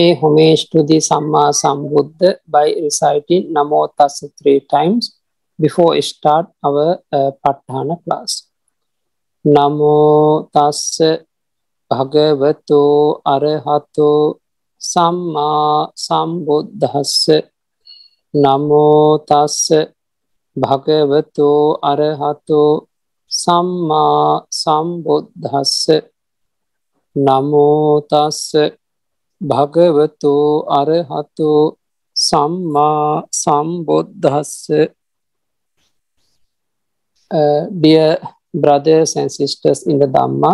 pay homage to the Samma Sambuddha by reciting Namo Tassa three times before start our uh, Patthana class. Namo Tassa Bhagavato Arahato Samma Sambuddhassa Namo Tassa Bhagavato Arahato Samma Sambuddhassa Namo Tassa භගවතු අරහතු සම්මා සම්බුද්ධස්ස uh, dear brothers and sisters in the Dhamma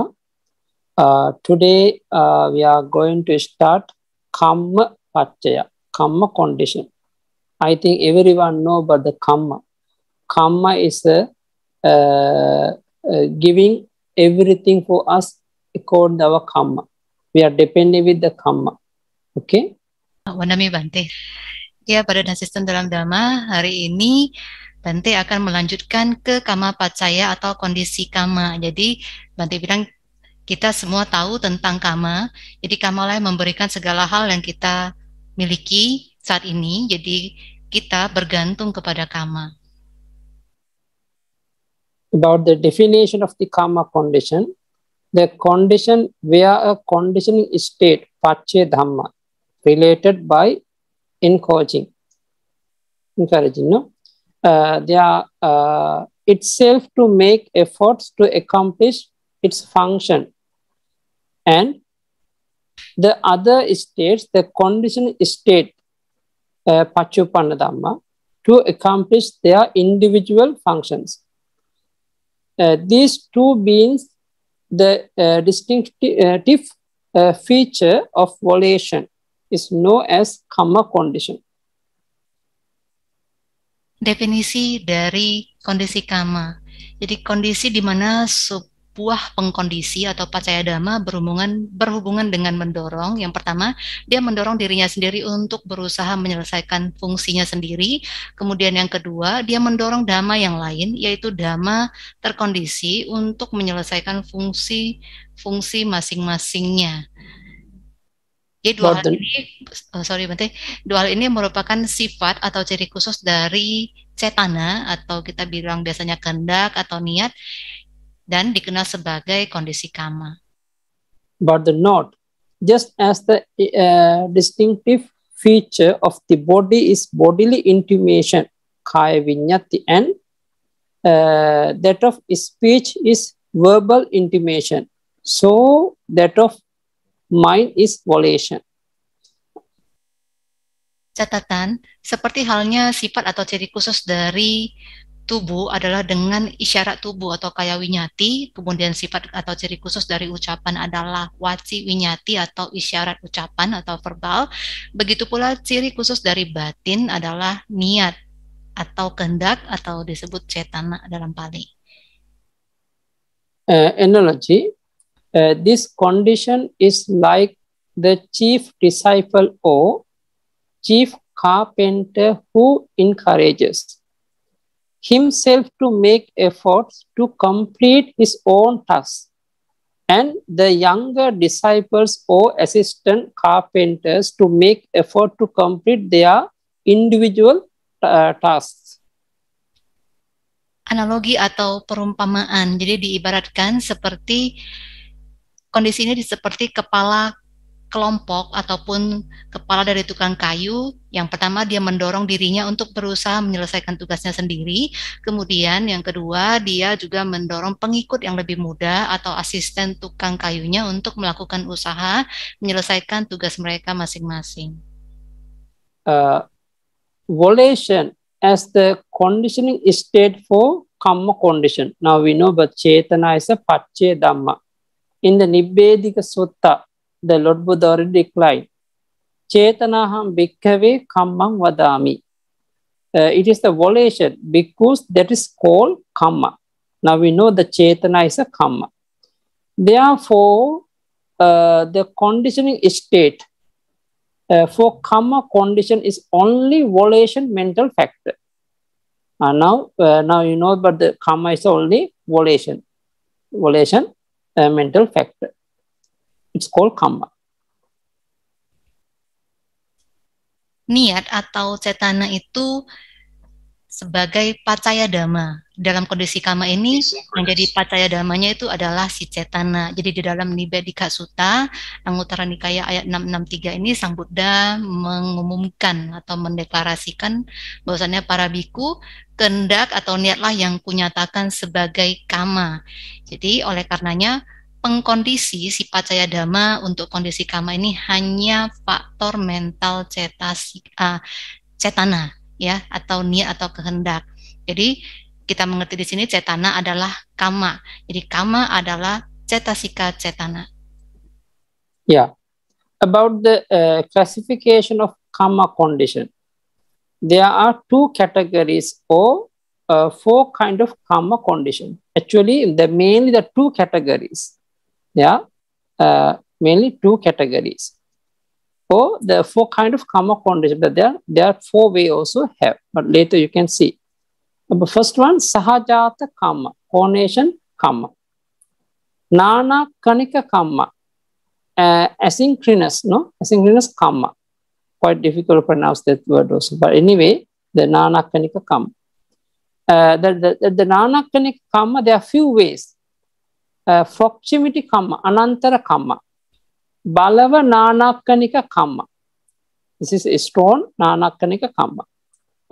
uh, today uh, we are going to start Kamma Pachaya Kamma condition I think everyone know about the Kamma Kamma is a, uh, uh, giving everything for us according to our Kamma we are dependent with the Kamma Oke. Okay. Wanami Bante. Ya, pada asisten dalam dhamma hari ini Bante akan melanjutkan ke kama pacaya atau kondisi kama. Jadi Bante bilang kita semua tahu tentang kama. Jadi kama lah yang memberikan segala hal yang kita miliki saat ini. Jadi kita bergantung kepada kama. About the definition of the kama condition, the condition where a conditioning state, pache dhamma, related by encouraging. Encouraging, no? Uh, they are uh, itself to make efforts to accomplish its function. And the other states, the condition state, uh, Pachupanadhamma, to accomplish their individual functions. Uh, these two beings the uh, distinctive uh, uh, feature of volition is known as karma condition. Definisi dari kondisi karma. Jadi kondisi di mana sebuah pengkondisi atau percaya dhamma berhubungan berhubungan dengan mendorong. Yang pertama, dia mendorong dirinya sendiri untuk berusaha menyelesaikan fungsinya sendiri. Kemudian yang kedua, dia mendorong dhamma yang lain, yaitu dhamma terkondisi untuk menyelesaikan fungsi fungsi masing-masingnya. Jadi dua Pardon. hal ini, oh, sorry Bante, dua hal ini merupakan sifat atau ciri khusus dari cetana atau kita bilang biasanya kendak atau niat dan dikenal sebagai kondisi kama. But the not, just as the uh, distinctive feature of the body is bodily intimation, kaya vinyati, and uh, that of speech is verbal intimation. So that of mind is volition. Catatan, seperti halnya sifat atau ciri khusus dari tubuh adalah dengan isyarat tubuh atau kaya winyati, kemudian sifat atau ciri khusus dari ucapan adalah waci winyati atau isyarat ucapan atau verbal. Begitu pula ciri khusus dari batin adalah niat atau kehendak atau disebut cetana dalam Pali. Uh, analogy Uh, this condition is like the chief disciple or chief carpenter who encourages himself to make efforts to complete his own task and the younger disciples or assistant carpenters to make effort to complete their individual uh, tasks. Analogi atau perumpamaan, jadi diibaratkan seperti Kondisi ini seperti kepala kelompok ataupun kepala dari tukang kayu. Yang pertama dia mendorong dirinya untuk berusaha menyelesaikan tugasnya sendiri. Kemudian yang kedua dia juga mendorong pengikut yang lebih muda atau asisten tukang kayunya untuk melakukan usaha menyelesaikan tugas mereka masing-masing. Uh, volition as the conditioning state for karma condition. Now we know that chetana is a pacche dhamma. In the Nibbedika Sutta, the Lord Buddha already declined. Chetanaham bhikkhave kammam vadami. Uh, it is the volition, because that is called kamma. Now we know the chetana is a kamma. Therefore, uh, the conditioning state uh, for karma condition is only volition mental factor. Uh, now, uh, now you know, but the karma is only volition, volition uh, mental factor. It's called karma. Niat atau cetana itu sebagai pacaya dama Dalam kondisi kama ini menjadi pacaya damanya itu adalah si cetana. Jadi di dalam Nibedika Sutta Anguttara Nikaya ayat 663 ini Sang Buddha mengumumkan atau mendeklarasikan bahwasanya para biku kehendak atau niatlah yang kunyatakan sebagai kama. Jadi oleh karenanya pengkondisi si pacaya dama untuk kondisi kama ini hanya faktor mental cetasi, uh, ah, cetana ya atau niat atau kehendak. Jadi kita mengerti di sini cetana adalah kama. Jadi kama adalah cetasika cetana. Yeah. About the uh, classification of kama condition. There are two categories or uh, eh, four kind of kama condition. Actually, the mainly the two categories. Yeah, ya. uh, mainly two categories. So there are four kind of karma conditions, but there, there are four we also have, but later you can see. the first one, Sahajata karma, coronation karma. Nana Kanika karma, uh, asynchronous, no? Asynchronous karma. Quite difficult to pronounce that word also, but anyway, the Nana Kanika karma. Uh, the, the, the, the Nana Kanika karma, there are few ways. Uh, proximity karma, anantara karma. බලව නානක්කනික කම්ම ස්ටෝන් නානක්කනික කම්ම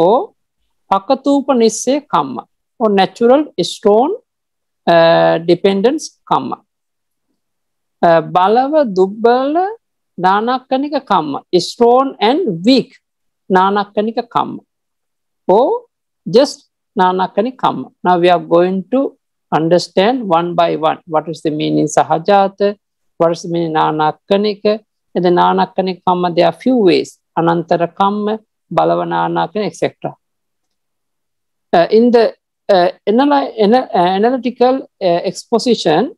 ඕ පකතූප නිස්සේ කම්ම ඕ natural stone ඩිපෙන්ඩන්ස් කම්ම uh, බලව දුබ්බල නානක්කනික කම්ම ස්ටෝන් ඇන් වීක් නානක්කනික කම්ම ඕ just nanakani kamma now we are going to understand one by one what is the meaning sahajata What is the meaning nanakkanika? And the nanakkanika kamma, there are few ways. Anantara kamma, balavanakanaka, etc. Uh, in the uh, uh analytical uh, exposition,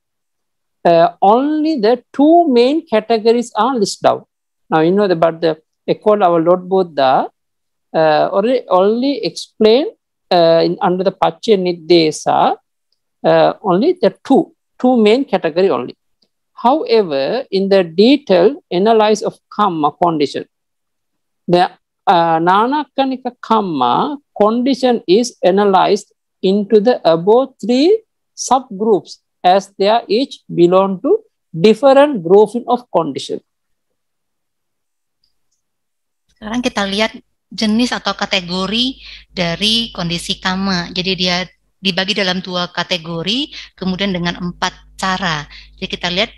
uh, only the two main categories are listed out. Now, you know about the, according our Lord Buddha, uh, only explained uh, in, under the Pachya Nidesa, uh, only the two, two main category only. However, in the detailed analysis of karma condition, the uh, nanakanika karma condition is analyzed into the above three subgroups as they are each belong to different grouping of condition. Sekarang kita lihat jenis atau kategori dari kondisi karma. Jadi dia dibagi dalam dua kategori, kemudian dengan empat cara. Jadi kita lihat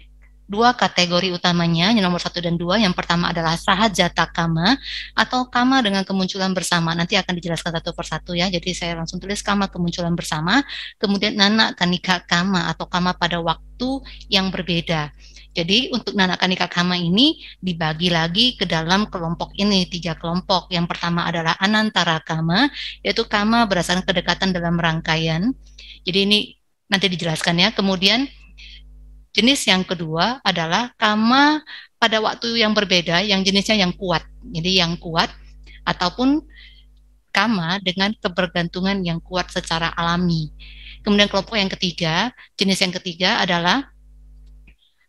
dua kategori utamanya, yang nomor satu dan dua. Yang pertama adalah sahajata kama atau kama dengan kemunculan bersama. Nanti akan dijelaskan satu persatu ya. Jadi saya langsung tulis kama kemunculan bersama. Kemudian nana kanika kama atau kama pada waktu yang berbeda. Jadi untuk nana kanika kama ini dibagi lagi ke dalam kelompok ini tiga kelompok. Yang pertama adalah anantara kama, yaitu kama berdasarkan kedekatan dalam rangkaian. Jadi ini nanti dijelaskan ya. Kemudian Jenis yang kedua adalah kama pada waktu yang berbeda yang jenisnya yang kuat. Jadi yang kuat ataupun kama dengan kebergantungan yang kuat secara alami. Kemudian kelompok yang ketiga, jenis yang ketiga adalah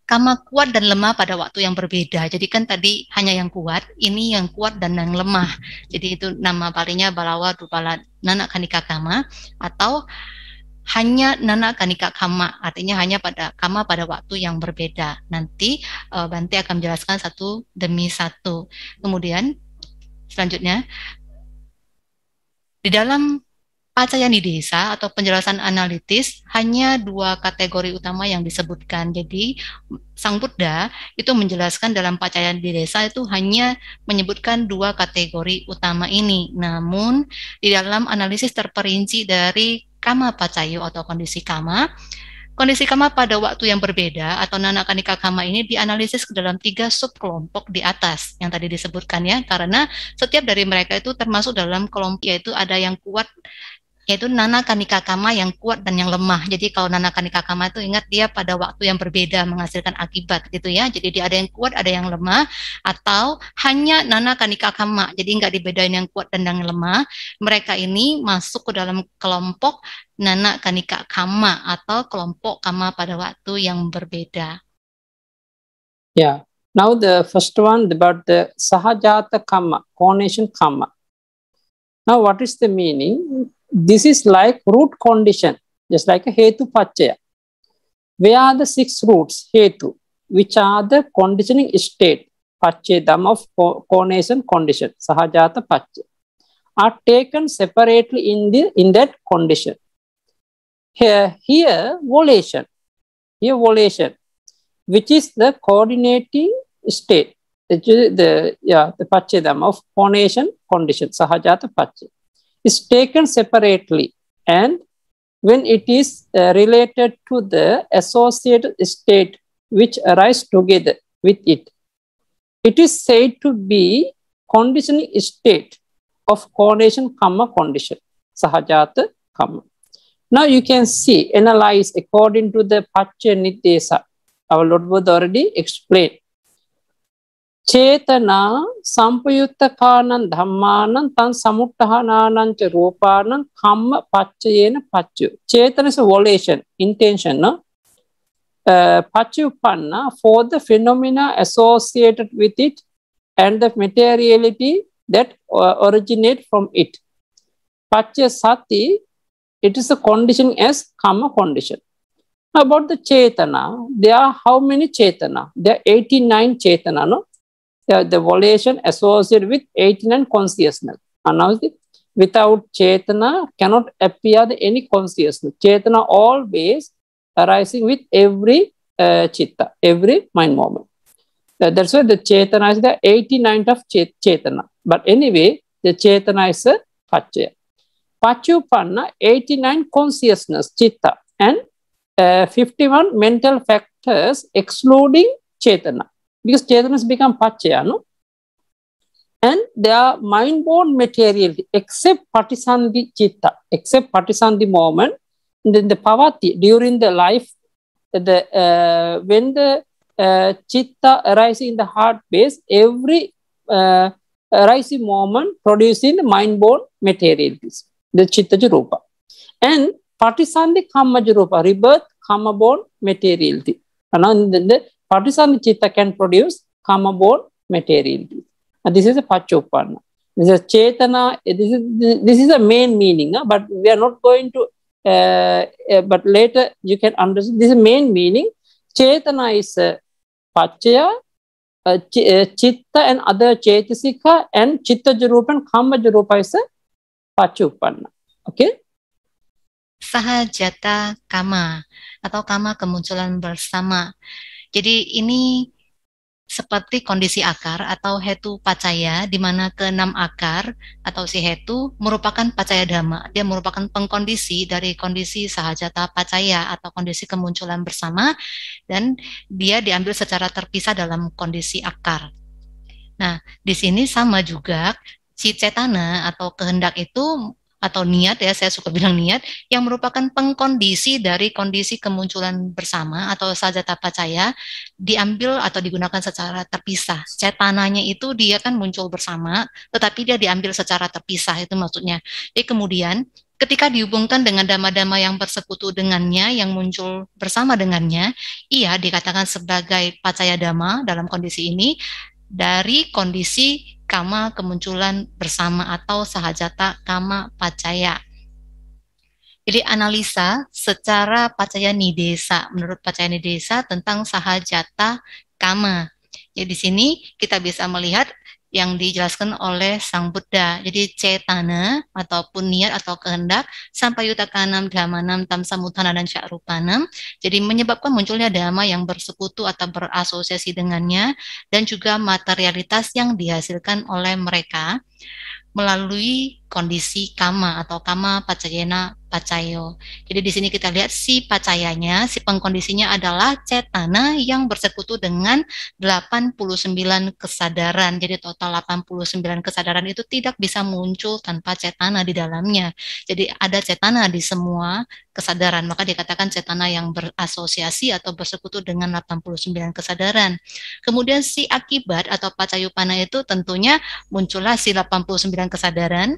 kama kuat dan lemah pada waktu yang berbeda. Jadi kan tadi hanya yang kuat, ini yang kuat dan yang lemah. Jadi itu nama palingnya balawa dupala nanak kanika kama atau hanya nana kanika kama artinya hanya pada kama pada waktu yang berbeda nanti uh, eh, Banti akan menjelaskan satu demi satu kemudian selanjutnya di dalam Pacayan di desa atau penjelasan analitis hanya dua kategori utama yang disebutkan. Jadi Sang Buddha itu menjelaskan dalam Pacayan di desa itu hanya menyebutkan dua kategori utama ini. Namun di dalam analisis terperinci dari kama pacayu atau kondisi kama. Kondisi kama pada waktu yang berbeda atau nanakanika kama ini dianalisis ke dalam tiga subkelompok di atas yang tadi disebutkan ya, karena setiap dari mereka itu termasuk dalam kelompok yaitu ada yang kuat yaitu Nana kanika kama yang kuat dan yang lemah. Jadi kalau Nana kanika kama itu ingat dia pada waktu yang berbeda menghasilkan akibat gitu ya. Jadi dia ada yang kuat, ada yang lemah atau hanya Nana kanika kama. Jadi nggak dibedain yang kuat dan yang lemah. Mereka ini masuk ke dalam kelompok Nana kanika kama atau kelompok kama pada waktu yang berbeda. Yeah. Now the first one about the Sahajata Kama, coronation Kama. Now what is the meaning? This is like root condition, just like a hetu pachaya. Where are the six roots, hetu, which are the conditioning state, pachya dhamma of conation condition, sahajata pachya, are taken separately in, the, in that condition. Here, here, volation, here volation, which is the coordinating state, the, the, yeah, the pachya dhamma of conation condition, sahajata pachya is taken separately and when it is uh, related to the associated state which arise together with it. It is said to be conditioning state of correlation, comma condition, sahajata comma. Now you can see, analyze according to the Pacha Nidesa. Our Lord Buddha already explained චේතනා සම්පයුත්තකානන් ධම්මානන් තන් සමුට්ටහනානංච රෝපානන් කම්ම පච්චයන පච්චු. චේතනස වොලේෂන් ඉන්ටේශන uh, පච්චු පන්න for the phenomena associated with it and the materiality that uh, originate from it. Pachya sati, it is a condition as kama condition. About the chetana, there are how many chetana? There are 89 chetana, no? the, the volition associated with eighty-nine consciousness. And now without Chetana cannot appear any consciousness. Chetana always arising with every uh, chitta, every mind moment. Uh, that's why the Chetana is the 89th of chet Chetana. But anyway, the Chetana is a Pachya. Pachupanna, 89 consciousness, chitta, and uh, 51 mental factors excluding Chetana because chetanas become Pachaya, no? And they are mind-born material, except Patisandhi Chitta, except Patisandhi moment. And then the Pavati, during the life, the uh, when the uh, Chitta arises in the heart base, every uh, arising moment producing the mind-born materialities, the Chitta Rupa. And Patisandhi Kamma Rupa, rebirth, Kamma-born materiality. And then the partisan chitta can produce born material, And this is a pachopana. This is a chetana. This is this is the main meaning. Uh, but we are not going to. Uh, uh, but later you can understand. This is main meaning. Chetana is uh, pachaya, uh, ch uh, chitta and other chetasika and chitta jarupa and kama jarupa is a pachopana. Okay. Sahajata kama atau kama kemunculan bersama. Jadi ini seperti kondisi akar atau hetu pacaya di mana keenam akar atau si hetu merupakan pacaya dhamma. Dia merupakan pengkondisi dari kondisi sahajata pacaya atau kondisi kemunculan bersama dan dia diambil secara terpisah dalam kondisi akar. Nah, di sini sama juga si cetana atau kehendak itu atau niat ya saya suka bilang niat yang merupakan pengkondisi dari kondisi kemunculan bersama atau saja sajata pacaya diambil atau digunakan secara terpisah. Cetananya itu dia kan muncul bersama tetapi dia diambil secara terpisah itu maksudnya. Jadi kemudian ketika dihubungkan dengan dama dama yang bersekutu dengannya, yang muncul bersama dengannya, ia dikatakan sebagai pacaya dama dalam kondisi ini dari kondisi kama kemunculan bersama atau sahajata kama pacaya. Jadi analisa secara pacaya nidesa menurut pacaya nidesa tentang sahajata kama. jadi ya, di sini kita bisa melihat yang dijelaskan oleh Sang Buddha. Jadi cetana ataupun niat atau kehendak sampai yutakanam, dhamanam, tamsamutana dan syarupanam. Jadi menyebabkan munculnya dhamma yang bersekutu atau berasosiasi dengannya dan juga materialitas yang dihasilkan oleh mereka melalui kondisi kama atau kama pacayena pacayo. Jadi di sini kita lihat si pacayanya, si pengkondisinya adalah cetana yang bersekutu dengan 89 kesadaran. Jadi total 89 kesadaran itu tidak bisa muncul tanpa cetana di dalamnya. Jadi ada cetana di semua kesadaran. Maka dikatakan cetana yang berasosiasi atau bersekutu dengan 89 kesadaran. Kemudian si akibat atau pacayupana itu tentunya muncullah si 89 kesadaran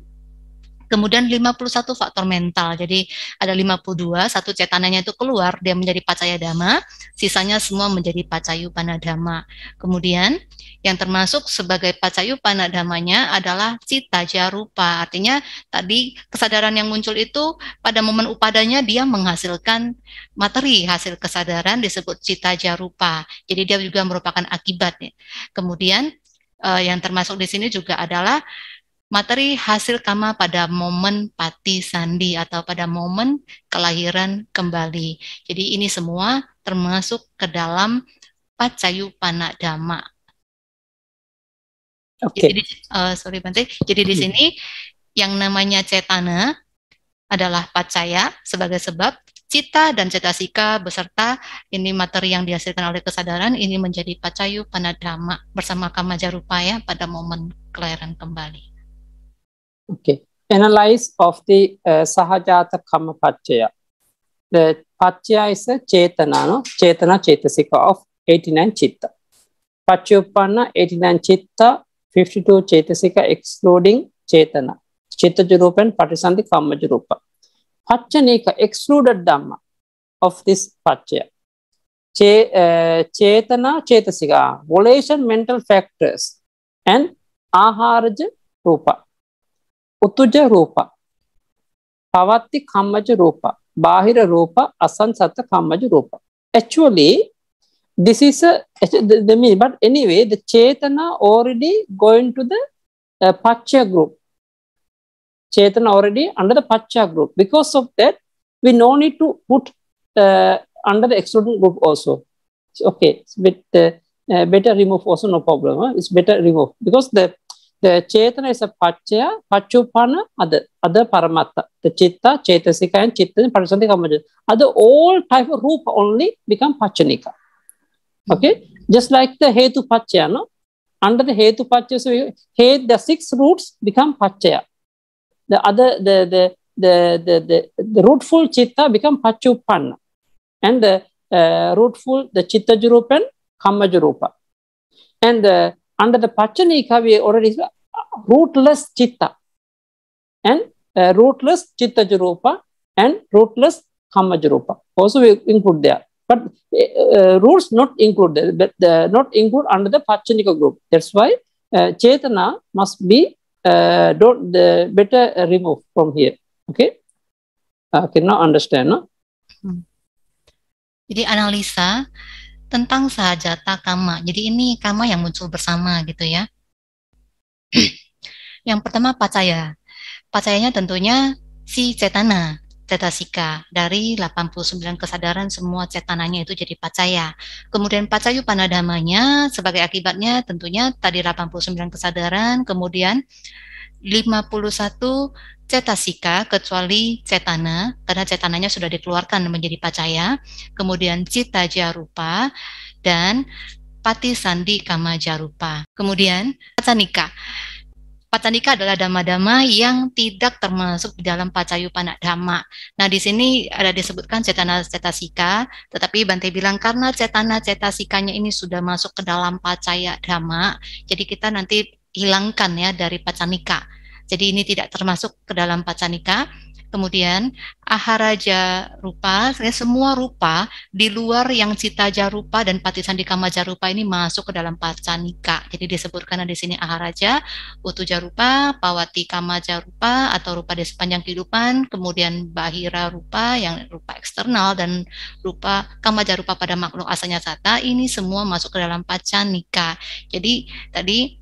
kemudian 51 faktor mental. Jadi ada 52, satu cetananya itu keluar, dia menjadi pacaya dhamma, sisanya semua menjadi pacayu panadama. Kemudian yang termasuk sebagai pacayu panadamanya adalah cita jarupa. Artinya tadi kesadaran yang muncul itu pada momen upadanya dia menghasilkan materi, hasil kesadaran disebut cita jarupa. Jadi dia juga merupakan akibat. Kemudian eh, yang termasuk di sini juga adalah materi hasil kama pada momen pati sandi atau pada momen kelahiran kembali. Jadi ini semua termasuk ke dalam pacayu panadama. Oke. Okay. Jadi, uh, sorry Bante. Jadi di hmm. sini yang namanya cetana adalah pacaya sebagai sebab cita dan cetasika beserta ini materi yang dihasilkan oleh kesadaran ini menjadi pacayu panadama bersama kama pada momen kelahiran kembali. analyze of the uh, sahajata kama pachaya. The pachaya is a chetana, no? chetana chetasika of 89 chitta. Pachyopanna 89 chitta, 52 chetasika excluding chetana. Chitta jurupa and patisanti kama jurupa. Pachanika excluded dhamma of this pachaya. Che, uh, chetana chetasika, volition mental factors and aharaja rupa. උතුජ රූප පවත්ති කම්මජ රූප බාහිර රූප අසන්සත කම්මජ රූප actually this is a, the meaning but anyway the chetana already going to the uh, pachya group chetana already under the pachya group because of that we no need to put uh, under the excluding group also it's okay it's bit uh, uh, better remove also no problem huh? it's better remove because the The Chetana is a Pachya, Pachupana, other, other Paramatta. The Chitta, Chetasika, and Chitta, Parasantika Moja. Other all type of Rupa only become Pachanika. Okay? Just like the Hetu Pachya, no? Under the Hetu Pachya, so you, the six roots become Pachya. The other, the, the, the, the, the, the rootful Chitta become Pachupana. And the uh, rootful, the Chitta Jurupa and Kamma Jurupa. And the under the Pachanika, we already rootless chitta and uh, rootless chitta jarupa and rootless kama jarupa. Also, we include there. But uh, uh roots not included, but uh, not include under the Pachanika group. That's why uh, Chetana must be uh, don't, uh, better removed from here. Okay. Okay, now understand. No? Hmm. Jadi analisa tentang sahajata kama. Jadi ini kama yang muncul bersama gitu ya. yang pertama pacaya. Pacayanya tentunya si cetana, cetasika. Dari 89 kesadaran semua cetananya itu jadi pacaya. Kemudian pacayu panadamanya sebagai akibatnya tentunya tadi 89 kesadaran, kemudian 51 cetasika kecuali cetana karena cetananya sudah dikeluarkan menjadi pacaya, kemudian cita jarupa dan pati sandi kama jarupa. Kemudian patanika. Patanika adalah dama-dama yang tidak termasuk di dalam panak dhamma. Nah, di sini ada disebutkan cetana cetasika, tetapi Bante bilang karena cetana cetasikanya ini sudah masuk ke dalam pacaya dhamma, jadi kita nanti hilangkan ya dari pacanika jadi ini tidak termasuk ke dalam pacanika. Kemudian aharaja rupa, semua rupa di luar yang cita jarupa dan patisan di maja rupa ini masuk ke dalam pacanika. Jadi disebutkan di sini aharaja, utuja jarupa, pawati kamaja rupa atau rupa di sepanjang kehidupan, kemudian bahira rupa yang rupa eksternal dan rupa kamaja rupa pada makhluk asalnya sata ini semua masuk ke dalam pacanika. Jadi tadi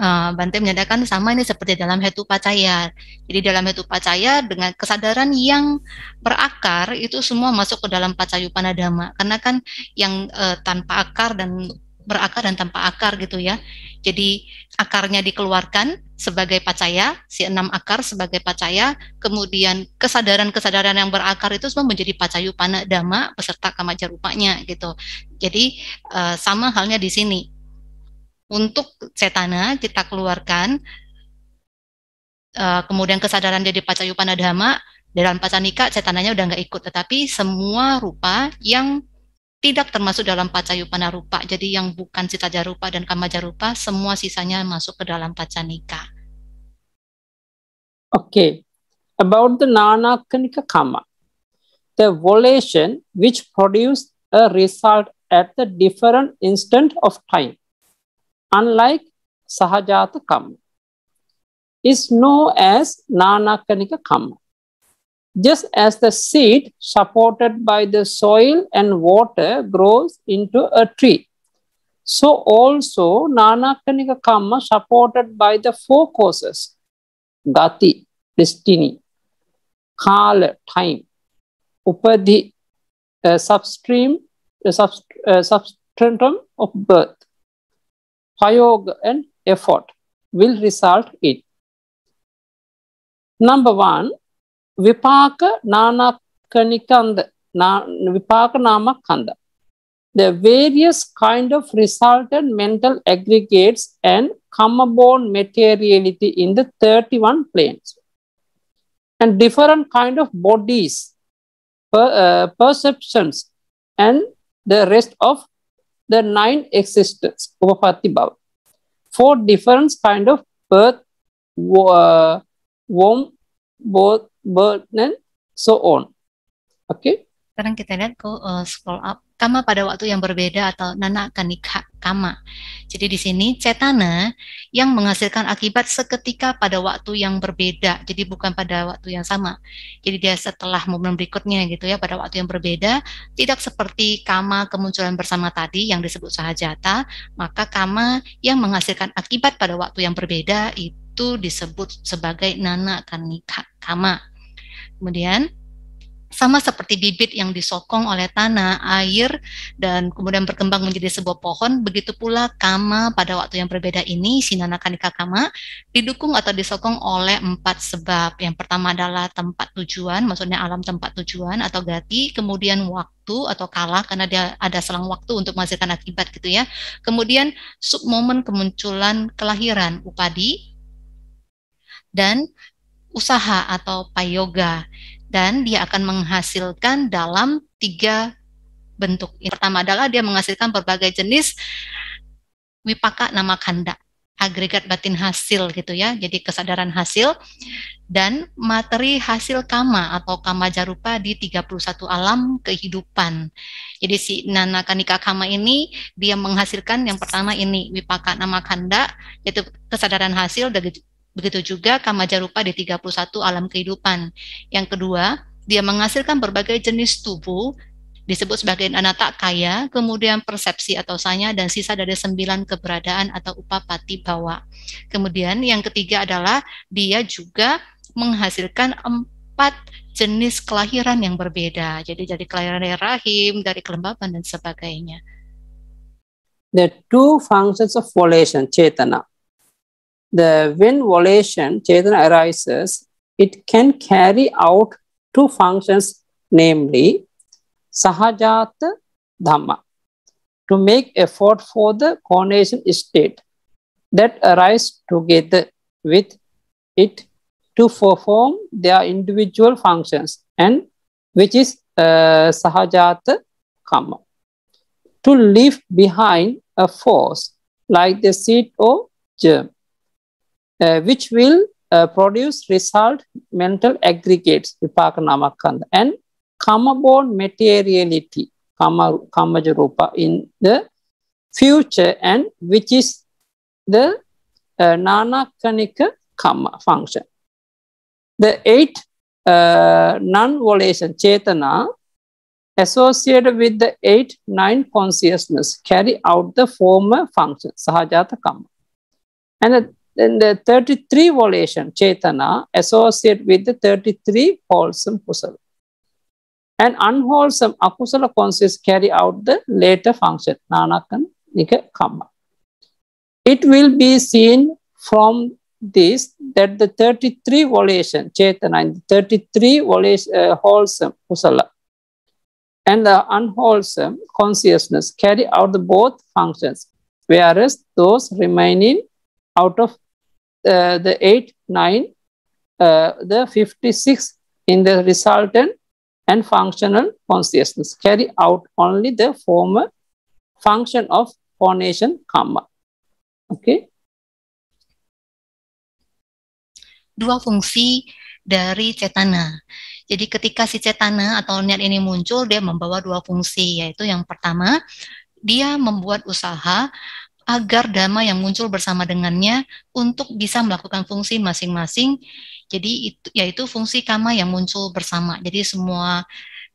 Uh, Bante menyatakan sama ini seperti dalam hetu pacaya. Jadi dalam hetu pacaya dengan kesadaran yang berakar itu semua masuk ke dalam pacayu panadama. Karena kan yang uh, tanpa akar dan berakar dan tanpa akar gitu ya. Jadi akarnya dikeluarkan sebagai pacaya, si enam akar sebagai pacaya, kemudian kesadaran-kesadaran yang berakar itu semua menjadi pacayu panadama beserta kamajar rupanya gitu. Jadi uh, sama halnya di sini untuk cetana kita keluarkan uh, kemudian kesadaran jadi pacayupana dhamma dalam pacanika cetananya udah nggak ikut tetapi semua rupa yang tidak termasuk dalam pacayupana rupa jadi yang bukan cita jarupa dan kama rupa semua sisanya masuk ke dalam pacanika okay about the nana nanakanika kama the volition which produce a result at the different instant of time unlike Sahajata Kamma, is known as Nanakanika Kamma. Just as the seed supported by the soil and water grows into a tree, so also Nanakanika Kamma supported by the four causes, Gati, destiny, Kala, time, Upadhi, uh, substream, uh, uh, substratum of birth, Hyog and effort will result in. Number one, Vipaka Nanakanikanda, na, Vipaka Namakanda. The various kind of resultant mental aggregates and common materiality in the 31 planes. And different kind of bodies, per, uh, perceptions, and the rest of the nine existence, Upapatti Bhava. Four different kind of birth, uh, womb, birth, birth, and so on. Okay. Sekarang kita lihat, go uh, scroll up kama pada waktu yang berbeda atau nana kanika kama. Jadi di sini cetana yang menghasilkan akibat seketika pada waktu yang berbeda. Jadi bukan pada waktu yang sama. Jadi dia setelah momen berikutnya gitu ya pada waktu yang berbeda tidak seperti kama kemunculan bersama tadi yang disebut sahajata, maka kama yang menghasilkan akibat pada waktu yang berbeda itu disebut sebagai nana kanika kama. Kemudian sama seperti bibit yang disokong oleh tanah, air, dan kemudian berkembang menjadi sebuah pohon, begitu pula kama pada waktu yang berbeda ini, kanika kama, didukung atau disokong oleh empat sebab. Yang pertama adalah tempat tujuan, maksudnya alam tempat tujuan atau gati, kemudian waktu atau kalah karena dia ada selang waktu untuk menghasilkan akibat gitu ya. Kemudian sub momen kemunculan kelahiran, upadi, dan usaha atau payoga dan dia akan menghasilkan dalam tiga bentuk. Yang pertama adalah dia menghasilkan berbagai jenis wipaka nama kanda, agregat batin hasil gitu ya, jadi kesadaran hasil, dan materi hasil kama atau kama jarupa di 31 alam kehidupan. Jadi si Nana Kanika Kama ini dia menghasilkan yang pertama ini wipaka nama kanda yaitu kesadaran hasil Begitu juga kamaja rupa di 31 alam kehidupan. Yang kedua, dia menghasilkan berbagai jenis tubuh disebut sebagai anata kaya, kemudian persepsi atau sanya, dan sisa dari sembilan keberadaan atau upapati bawa. Kemudian yang ketiga adalah dia juga menghasilkan empat jenis kelahiran yang berbeda. Jadi dari kelahiran dari rahim, dari kelembaban dan sebagainya. The two functions of volition, cetana, the when volition Chaitanya arises, it can carry out two functions, namely Sahajata Dhamma, to make effort for the coronation state that arise together with it to perform their individual functions and which is uh, Sahajata Kama. To leave behind a force like the seed or germ uh, which will uh, produce result mental aggregates, vipaka namakanda, and karma born materiality, karma kamaja rupa in the future, and which is the uh, nanakanika function. The eight uh, non-volition chetana associated with the eight nine consciousness carry out the former function, sahajata kama. And the then the 33 volition, Chaitana, associate with the 33 wholesome Kusala. And unwholesome Akusala conscious carry out the later function, Nanakan Nika Kamma. It will be seen from this that the 33 volition, Chaitana, and the 33 volition, uh, wholesome Kusala, and the unwholesome consciousness carry out the both functions, whereas those remaining out of the 8, 9, uh, the 56 uh, in the resultant and functional consciousness carry out only the former function of formation comma. Okay. Dua fungsi dari cetana. Jadi ketika si cetana atau niat ini muncul, dia membawa dua fungsi, yaitu yang pertama, dia membuat usaha agar dhamma yang muncul bersama dengannya untuk bisa melakukan fungsi masing-masing. Jadi itu yaitu fungsi kama yang muncul bersama. Jadi semua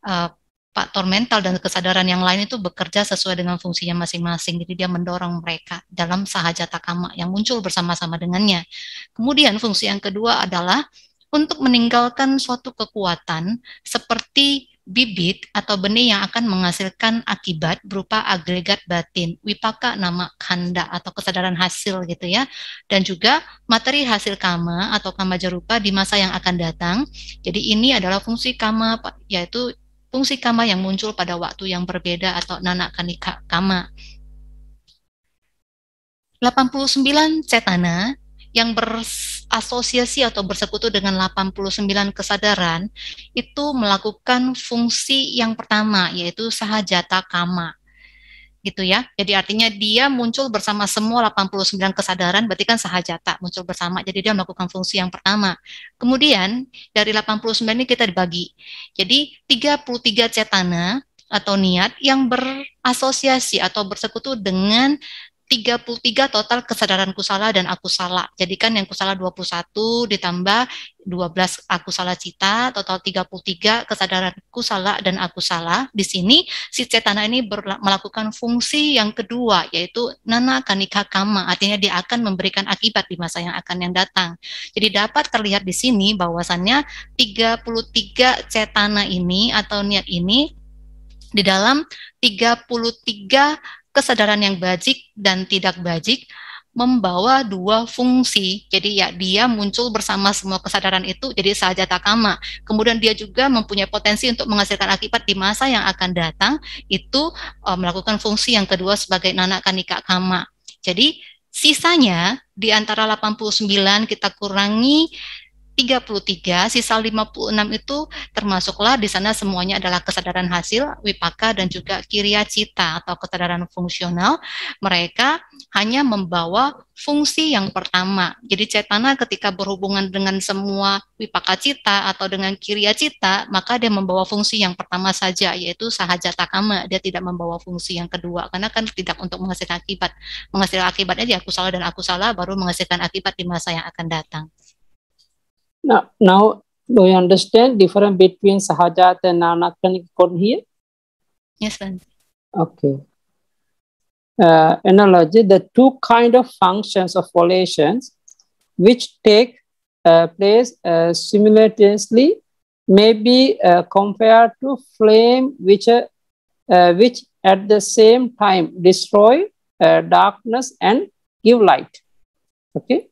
uh, faktor mental dan kesadaran yang lain itu bekerja sesuai dengan fungsinya masing-masing. Jadi dia mendorong mereka dalam sahaja takama yang muncul bersama-sama dengannya. Kemudian fungsi yang kedua adalah untuk meninggalkan suatu kekuatan seperti bibit atau benih yang akan menghasilkan akibat berupa agregat batin, wipaka nama kanda atau kesadaran hasil gitu ya. Dan juga materi hasil kama atau kama jarupa di masa yang akan datang. Jadi ini adalah fungsi kama yaitu fungsi kama yang muncul pada waktu yang berbeda atau nanak kanika kama. 89 cetana yang bers berasosiasi atau bersekutu dengan 89 kesadaran itu melakukan fungsi yang pertama yaitu sahajata kama gitu ya. Jadi artinya dia muncul bersama semua 89 kesadaran berarti kan sahajata muncul bersama. Jadi dia melakukan fungsi yang pertama. Kemudian dari 89 ini kita dibagi. Jadi 33 cetana atau niat yang berasosiasi atau bersekutu dengan 33 total kesadaran salah dan aku salah. Jadi kan yang puluh 21 ditambah 12 aku salah cita, total 33 kesadaran salah dan aku salah. Di sini si cetana ini melakukan fungsi yang kedua yaitu nana kanika kama, artinya dia akan memberikan akibat di masa yang akan yang datang. Jadi dapat terlihat di sini bahwasannya 33 cetana ini atau niat ini di dalam 33 kesadaran yang bajik dan tidak bajik membawa dua fungsi. Jadi ya dia muncul bersama semua kesadaran itu jadi sajata kama. Kemudian dia juga mempunyai potensi untuk menghasilkan akibat di masa yang akan datang itu e, melakukan fungsi yang kedua sebagai nanak kanika kama. Jadi sisanya di antara 89 kita kurangi 33, sisa 56 itu termasuklah di sana semuanya adalah kesadaran hasil, wipaka dan juga kiria cita atau kesadaran fungsional. Mereka hanya membawa fungsi yang pertama. Jadi cetana ketika berhubungan dengan semua wipaka cita atau dengan kiria cita, maka dia membawa fungsi yang pertama saja, yaitu sahaja takama. Dia tidak membawa fungsi yang kedua, karena kan tidak untuk menghasilkan akibat. Menghasilkan akibatnya dia aku salah dan aku salah, baru menghasilkan akibat di masa yang akan datang. Now, now do you understand different between Sahajat and Anatonic code here? Yes, sir. Okay. Uh, analogy, the two kind of functions of volitions which take uh, place uh, simultaneously may be uh, compared to flame which, uh, uh, which at the same time destroy darkness and give light. Okay?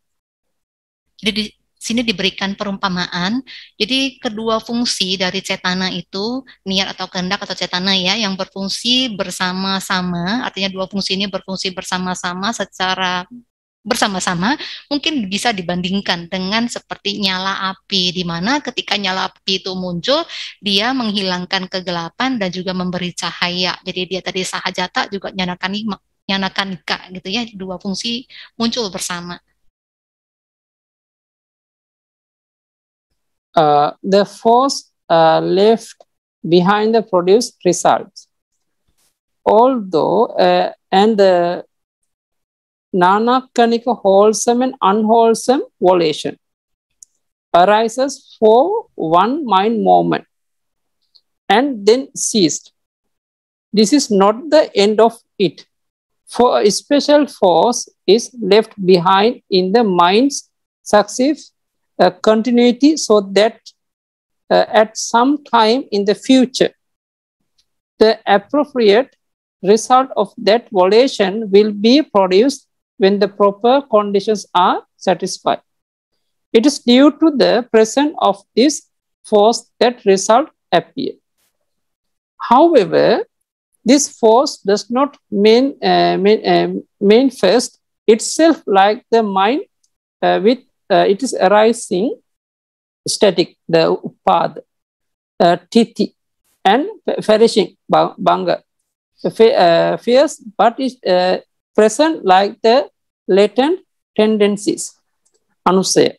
Did sini diberikan perumpamaan. Jadi kedua fungsi dari cetana itu niat atau kehendak atau cetana ya yang berfungsi bersama-sama, artinya dua fungsi ini berfungsi bersama-sama secara bersama-sama mungkin bisa dibandingkan dengan seperti nyala api di mana ketika nyala api itu muncul dia menghilangkan kegelapan dan juga memberi cahaya. Jadi dia tadi sahajata juga nyanakan nyanakan nika gitu ya dua fungsi muncul bersama. Uh, the force uh, left behind the produced results. Although, uh, and the nanakkanika wholesome and unwholesome volition arises for one mind moment and then ceased. This is not the end of it, for a special force is left behind in the mind's successive uh, continuity so that uh, at some time in the future, the appropriate result of that violation will be produced when the proper conditions are satisfied. It is due to the presence of this force that result appear. However, this force does not main uh, uh, manifest itself like the mind uh, with uh, it is arising static, the upad, uh, titi, and perishing, banga. Uh, fierce, but is uh, present like the latent tendencies, anusaya.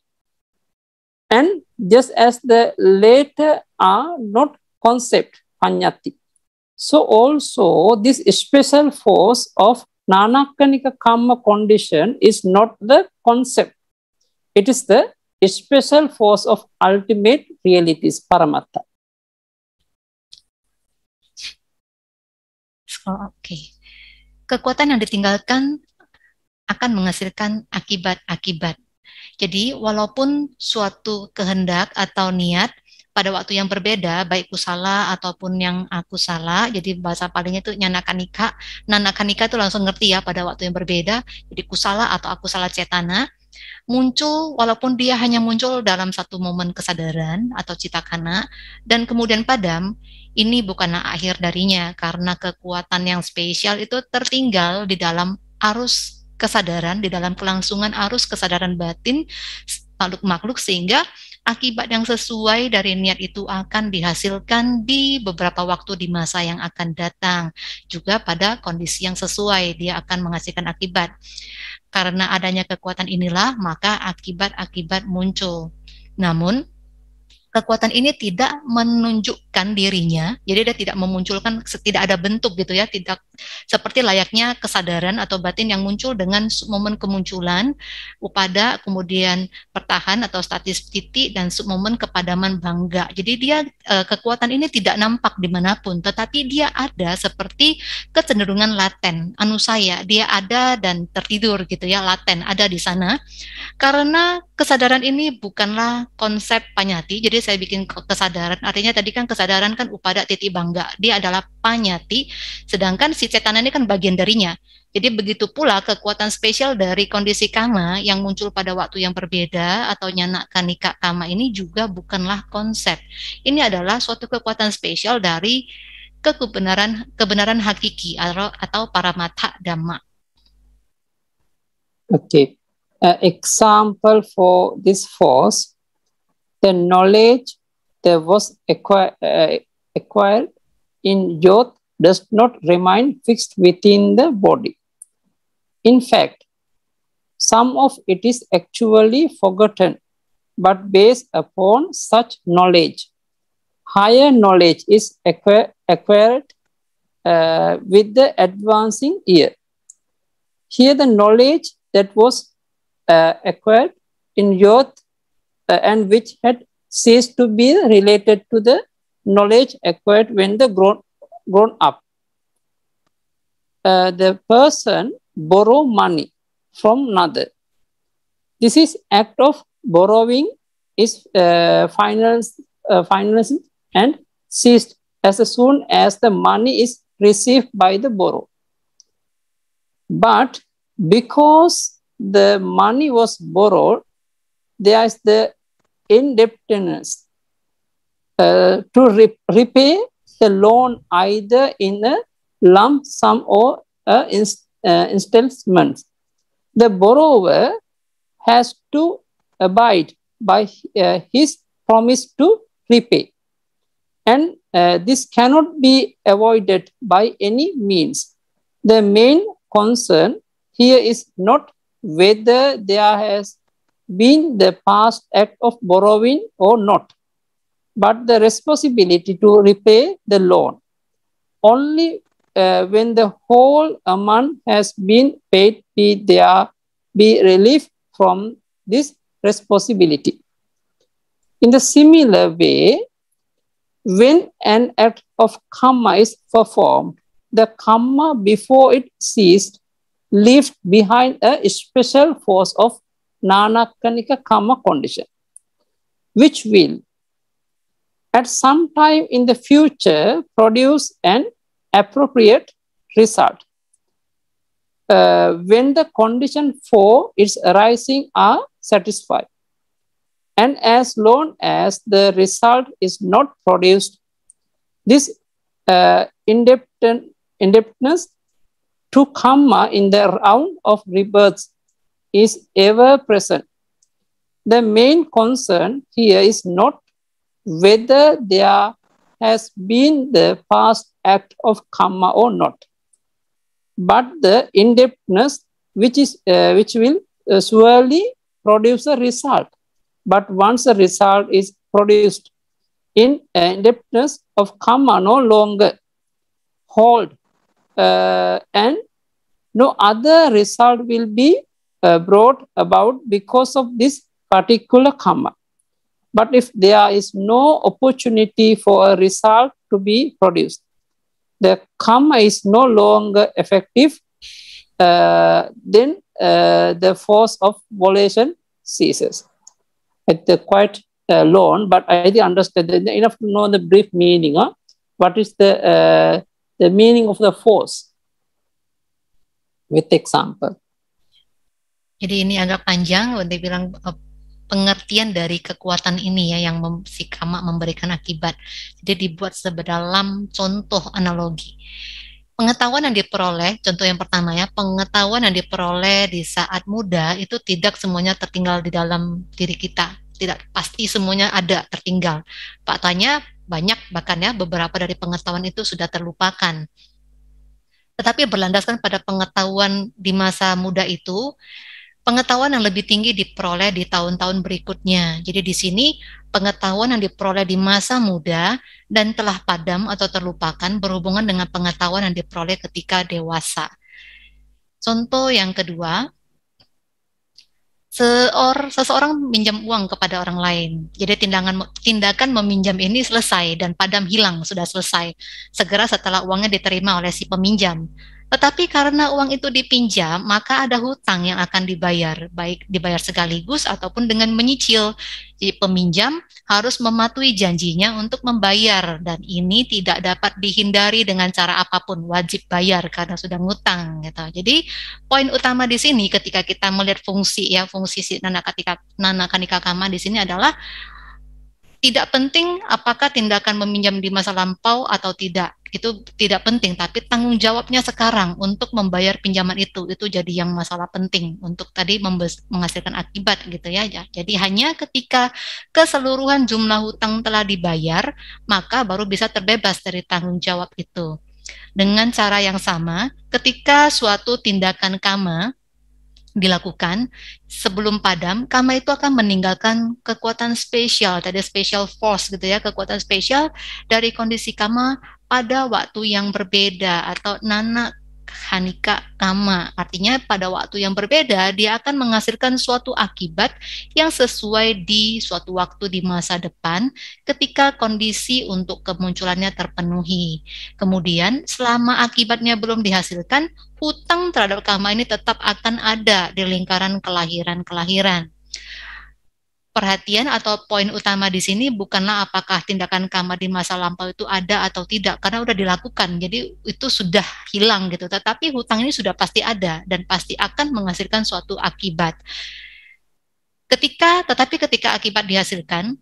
And just as the later are not concept, panyati. So also this special force of nanakanika karma condition is not the concept, It is the special force of ultimate realities, Paramatta. Oh, Oke. Okay. Kekuatan yang ditinggalkan akan menghasilkan akibat-akibat. Jadi, walaupun suatu kehendak atau niat pada waktu yang berbeda, baik ku salah ataupun yang aku salah, jadi bahasa palingnya itu nyanakanika. Nanakanika itu langsung ngerti ya pada waktu yang berbeda, jadi ku salah atau aku salah cetana, muncul walaupun dia hanya muncul dalam satu momen kesadaran atau cita kana dan kemudian padam, ini bukanlah akhir darinya karena kekuatan yang spesial itu tertinggal di dalam arus kesadaran, di dalam kelangsungan arus kesadaran batin makhluk-makhluk sehingga akibat yang sesuai dari niat itu akan dihasilkan di beberapa waktu di masa yang akan datang juga pada kondisi yang sesuai dia akan menghasilkan akibat karena adanya kekuatan inilah maka akibat-akibat muncul. Namun kekuatan ini tidak menunjuk menempatkan dirinya, jadi dia tidak memunculkan, tidak ada bentuk gitu ya, tidak seperti layaknya kesadaran atau batin yang muncul dengan momen kemunculan, upada, kemudian pertahan atau statis titik dan momen kepadaman bangga. Jadi dia eh, kekuatan ini tidak nampak dimanapun, tetapi dia ada seperti kecenderungan laten, anusaya, dia ada dan tertidur gitu ya, laten ada di sana. Karena kesadaran ini bukanlah konsep panyati, jadi saya bikin kesadaran, artinya tadi kan kesadaran kesadaran kan upada titi bangga. Dia adalah panyati, sedangkan si cetana ini kan bagian darinya. Jadi begitu pula kekuatan spesial dari kondisi kama yang muncul pada waktu yang berbeda atau nyana kanika kama ini juga bukanlah konsep. Ini adalah suatu kekuatan spesial dari kebenaran kebenaran hakiki atau, atau para mata dhamma. Okay. Uh, example for this force, the knowledge they was acquire, uh, acquired in youth does not remain fixed within the body. In fact, some of it is actually forgotten, but based upon such knowledge, higher knowledge is acquired uh, with the advancing year. Here, the knowledge that was uh, acquired in youth uh, and which had cease to be related to the knowledge acquired when the grown, grown up. Uh, the person borrow money from another. This is act of borrowing is uh, financed, uh, financed and ceased as soon as the money is received by the borrower. But because the money was borrowed, there is the indebtedness uh, to repay the loan either in a lump sum or uh, uh, installments. The borrower has to abide by uh, his promise to repay. And uh, this cannot be avoided by any means. The main concern here is not whether there has been the past act of borrowing or not, but the responsibility to repay the loan only uh, when the whole amount has been paid be there be relief from this responsibility. In the similar way, when an act of karma is performed, the karma before it ceased left behind a special force of Nanakanika karma condition, which will at some time in the future produce an appropriate result. Uh, when the condition for its arising are satisfied. And as long as the result is not produced, this uh, indebtedness to karma in the round of rebirths is ever present. The main concern here is not whether there has been the past act of karma or not, but the indebtedness which, is, uh, which will uh, surely produce a result. But once a result is produced, in uh, indebtedness of karma no longer hold uh, and no other result will be uh, brought about because of this particular karma. But if there is no opportunity for a result to be produced, the karma is no longer effective, uh, then uh, the force of volition ceases. It's the quite uh, long, but I did understand enough to know the brief meaning. Huh? What is the, uh, the meaning of the force? With example. Jadi ini agak panjang, Bante bilang eh, pengertian dari kekuatan ini ya yang mem, si kama memberikan akibat. Jadi dibuat sebedalam contoh analogi. Pengetahuan yang diperoleh, contoh yang pertama ya, pengetahuan yang diperoleh di saat muda itu tidak semuanya tertinggal di dalam diri kita. Tidak pasti semuanya ada tertinggal. Faktanya banyak bahkan ya beberapa dari pengetahuan itu sudah terlupakan. Tetapi berlandaskan pada pengetahuan di masa muda itu, pengetahuan yang lebih tinggi diperoleh di tahun-tahun berikutnya. Jadi di sini pengetahuan yang diperoleh di masa muda dan telah padam atau terlupakan berhubungan dengan pengetahuan yang diperoleh ketika dewasa. Contoh yang kedua, seor, seseorang minjam uang kepada orang lain. Jadi tindakan tindakan meminjam ini selesai dan padam hilang sudah selesai segera setelah uangnya diterima oleh si peminjam. Tetapi karena uang itu dipinjam, maka ada hutang yang akan dibayar, baik dibayar sekaligus ataupun dengan menyicil. Jadi peminjam harus mematuhi janjinya untuk membayar dan ini tidak dapat dihindari dengan cara apapun, wajib bayar karena sudah ngutang gitu. Jadi poin utama di sini ketika kita melihat fungsi ya fungsi si nana katika nana kanika kama di sini adalah tidak penting apakah tindakan meminjam di masa lampau atau tidak itu tidak penting, tapi tanggung jawabnya sekarang untuk membayar pinjaman itu itu jadi yang masalah penting untuk tadi menghasilkan akibat gitu ya. Jadi hanya ketika keseluruhan jumlah hutang telah dibayar, maka baru bisa terbebas dari tanggung jawab itu. Dengan cara yang sama, ketika suatu tindakan kama dilakukan sebelum padam, kama itu akan meninggalkan kekuatan spesial, tadi special force gitu ya, kekuatan spesial dari kondisi kama pada waktu yang berbeda atau nana hanika kama. Artinya pada waktu yang berbeda dia akan menghasilkan suatu akibat yang sesuai di suatu waktu di masa depan ketika kondisi untuk kemunculannya terpenuhi. Kemudian selama akibatnya belum dihasilkan, hutang terhadap kama ini tetap akan ada di lingkaran kelahiran-kelahiran perhatian atau poin utama di sini bukanlah apakah tindakan karma di masa lampau itu ada atau tidak karena sudah dilakukan jadi itu sudah hilang gitu tetapi hutang ini sudah pasti ada dan pasti akan menghasilkan suatu akibat ketika tetapi ketika akibat dihasilkan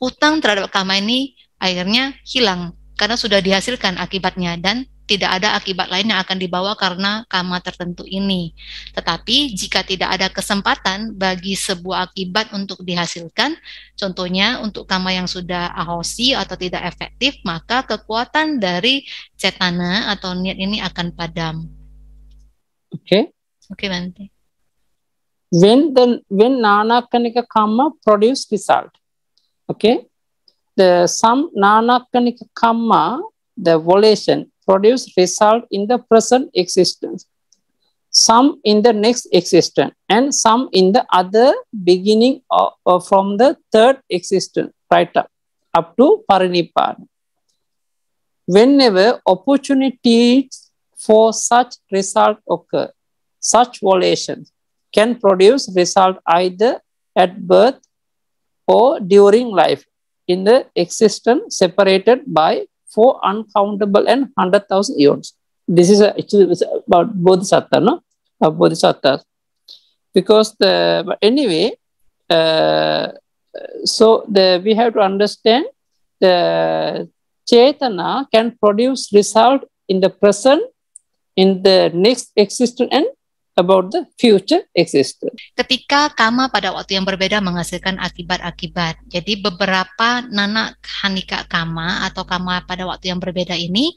hutang terhadap karma ini akhirnya hilang karena sudah dihasilkan akibatnya dan tidak ada akibat lain yang akan dibawa karena karma tertentu ini. Tetapi jika tidak ada kesempatan bagi sebuah akibat untuk dihasilkan, contohnya untuk karma yang sudah ahosi atau tidak efektif, maka kekuatan dari cetana atau niat ini akan padam. Oke. Okay. Oke, okay, nanti. When the when nana kanika karma produce result. Okay? The some nana kanika karma the volition produce result in the present existence, some in the next existence, and some in the other beginning of, from the third existence, right up, up to Parinibbana. Whenever opportunities for such result occur, such volitions can produce result either at birth or during life in the existence separated by four uncountable and 100,000 eons. This is actually about Bodhisattva, no? Uh, Because the, anyway, uh, so the, we have to understand the Chaitana can produce result in the present, in the next existence and about the future existence. Ketika kama pada waktu yang berbeda menghasilkan akibat-akibat. Jadi beberapa nana hanika kama atau kama pada waktu yang berbeda ini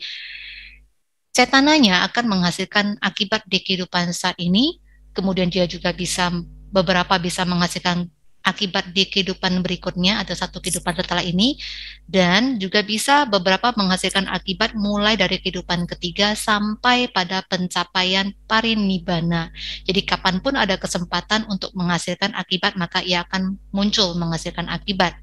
cetananya akan menghasilkan akibat di kehidupan saat ini, kemudian dia juga bisa beberapa bisa menghasilkan akibat di kehidupan berikutnya atau satu kehidupan setelah ini dan juga bisa beberapa menghasilkan akibat mulai dari kehidupan ketiga sampai pada pencapaian parinibbana. Jadi kapanpun ada kesempatan untuk menghasilkan akibat maka ia akan muncul menghasilkan akibat.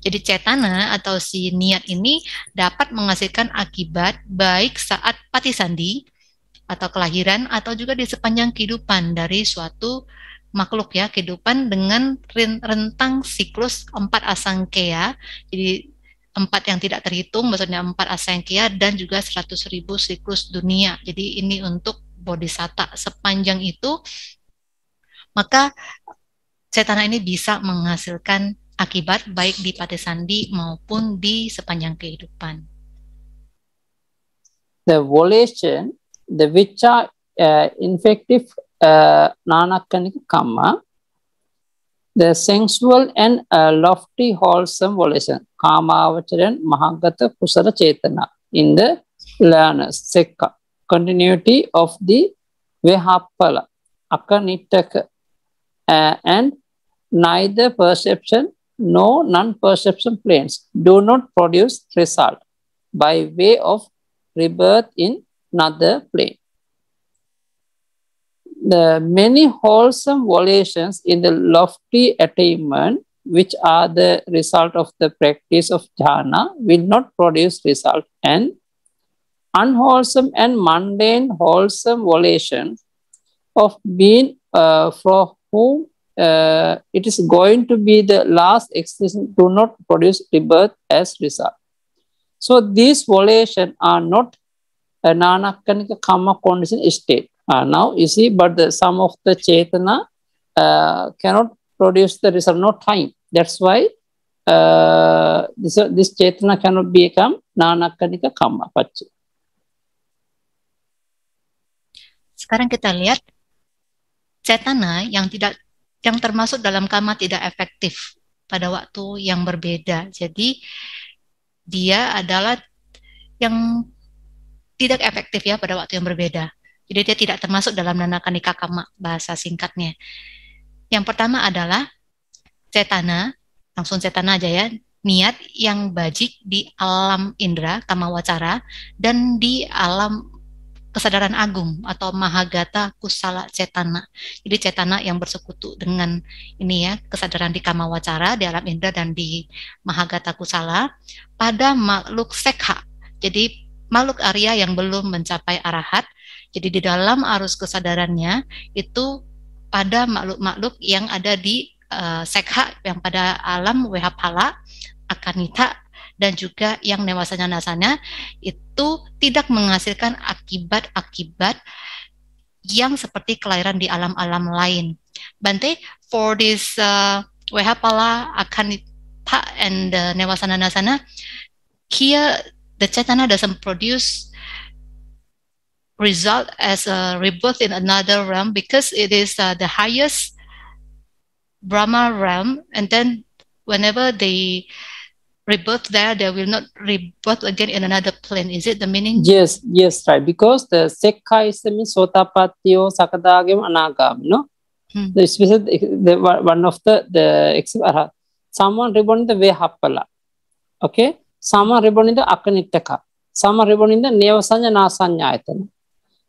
Jadi cetana atau si niat ini dapat menghasilkan akibat baik saat pati sandi atau kelahiran atau juga di sepanjang kehidupan dari suatu makhluk ya kehidupan dengan rentang siklus empat asangkea jadi empat yang tidak terhitung maksudnya empat asangkea dan juga seratus ribu siklus dunia jadi ini untuk bodhisatta sepanjang itu maka cetana ini bisa menghasilkan akibat baik di pati sandi maupun di sepanjang kehidupan. The volition, the vicca uh, infective uh, kama, the sensual and uh, lofty wholesome volition, kama and mahagata kusara chetana in the learner, sekka, continuity of the vehappala, akanitaka, uh, and neither perception nor non-perception planes do not produce result by way of rebirth in another plane the many wholesome volitions in the lofty attainment, which are the result of the practice of jhana, will not produce result. And unwholesome and mundane wholesome volitions of being uh, for whom uh, it is going to be the last existence do not produce rebirth as result. So these volitions are not a nanakanika karma condition state. Uh, now you see, but the, some of the chetana uh, cannot produce the result, no time. That's why uh, this, this chetana cannot become Nanakanika Kamma Pachi. Sekarang kita lihat cetana yang tidak yang termasuk dalam kama tidak efektif pada waktu yang berbeda. Jadi dia adalah yang tidak efektif ya pada waktu yang berbeda. Jadi dia tidak termasuk dalam nanaka nikakama bahasa singkatnya. Yang pertama adalah cetana, langsung cetana aja ya, niat yang bajik di alam indra, kama wacara, dan di alam kesadaran agung atau mahagata kusala cetana. Jadi cetana yang bersekutu dengan ini ya, kesadaran di kama wacara, di alam indra, dan di mahagata kusala pada makhluk sekha. Jadi makhluk Arya yang belum mencapai arahat jadi di dalam arus kesadarannya itu pada makhluk-makhluk yang ada di uh, sekha yang pada alam wehapala, akanita dan juga yang dewasanya nasanya itu tidak menghasilkan akibat-akibat yang seperti kelahiran di alam-alam lain. Bante, for this uh, eh, wehapala, akanita and uh, eh, newasanana sana, here the Chaitanya doesn't produce result as a rebirth in another realm because it is uh, the highest Brahma realm. And then whenever they rebirth there, they will not rebirth again in another plane. Is it the meaning? Yes, yes, right. Because the seka is the Sotapatyo, Sakadagam, Anagam, no? Hmm. The, the, one of the, the uh, someone reborn in the Vehappala, okay? Someone reborn in the Akanittaka, someone reborn in the Neva Sanya Nasanya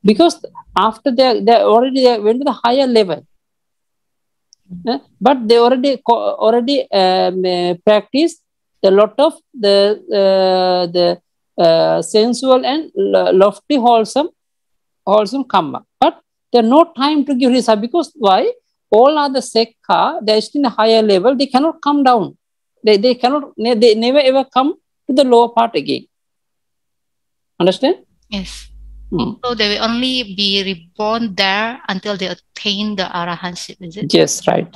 because after they they already they went to the higher level eh? but they already already um, uh, practice a lot of the uh, the uh, sensual and lofty wholesome wholesome karma but there no time to give risa because why all other sekha they are in a higher level they cannot come down they, they cannot they never ever come to the lower part again understand yes Hmm. So they will only be reborn there until they attain the arahanship, is it? Yes, right.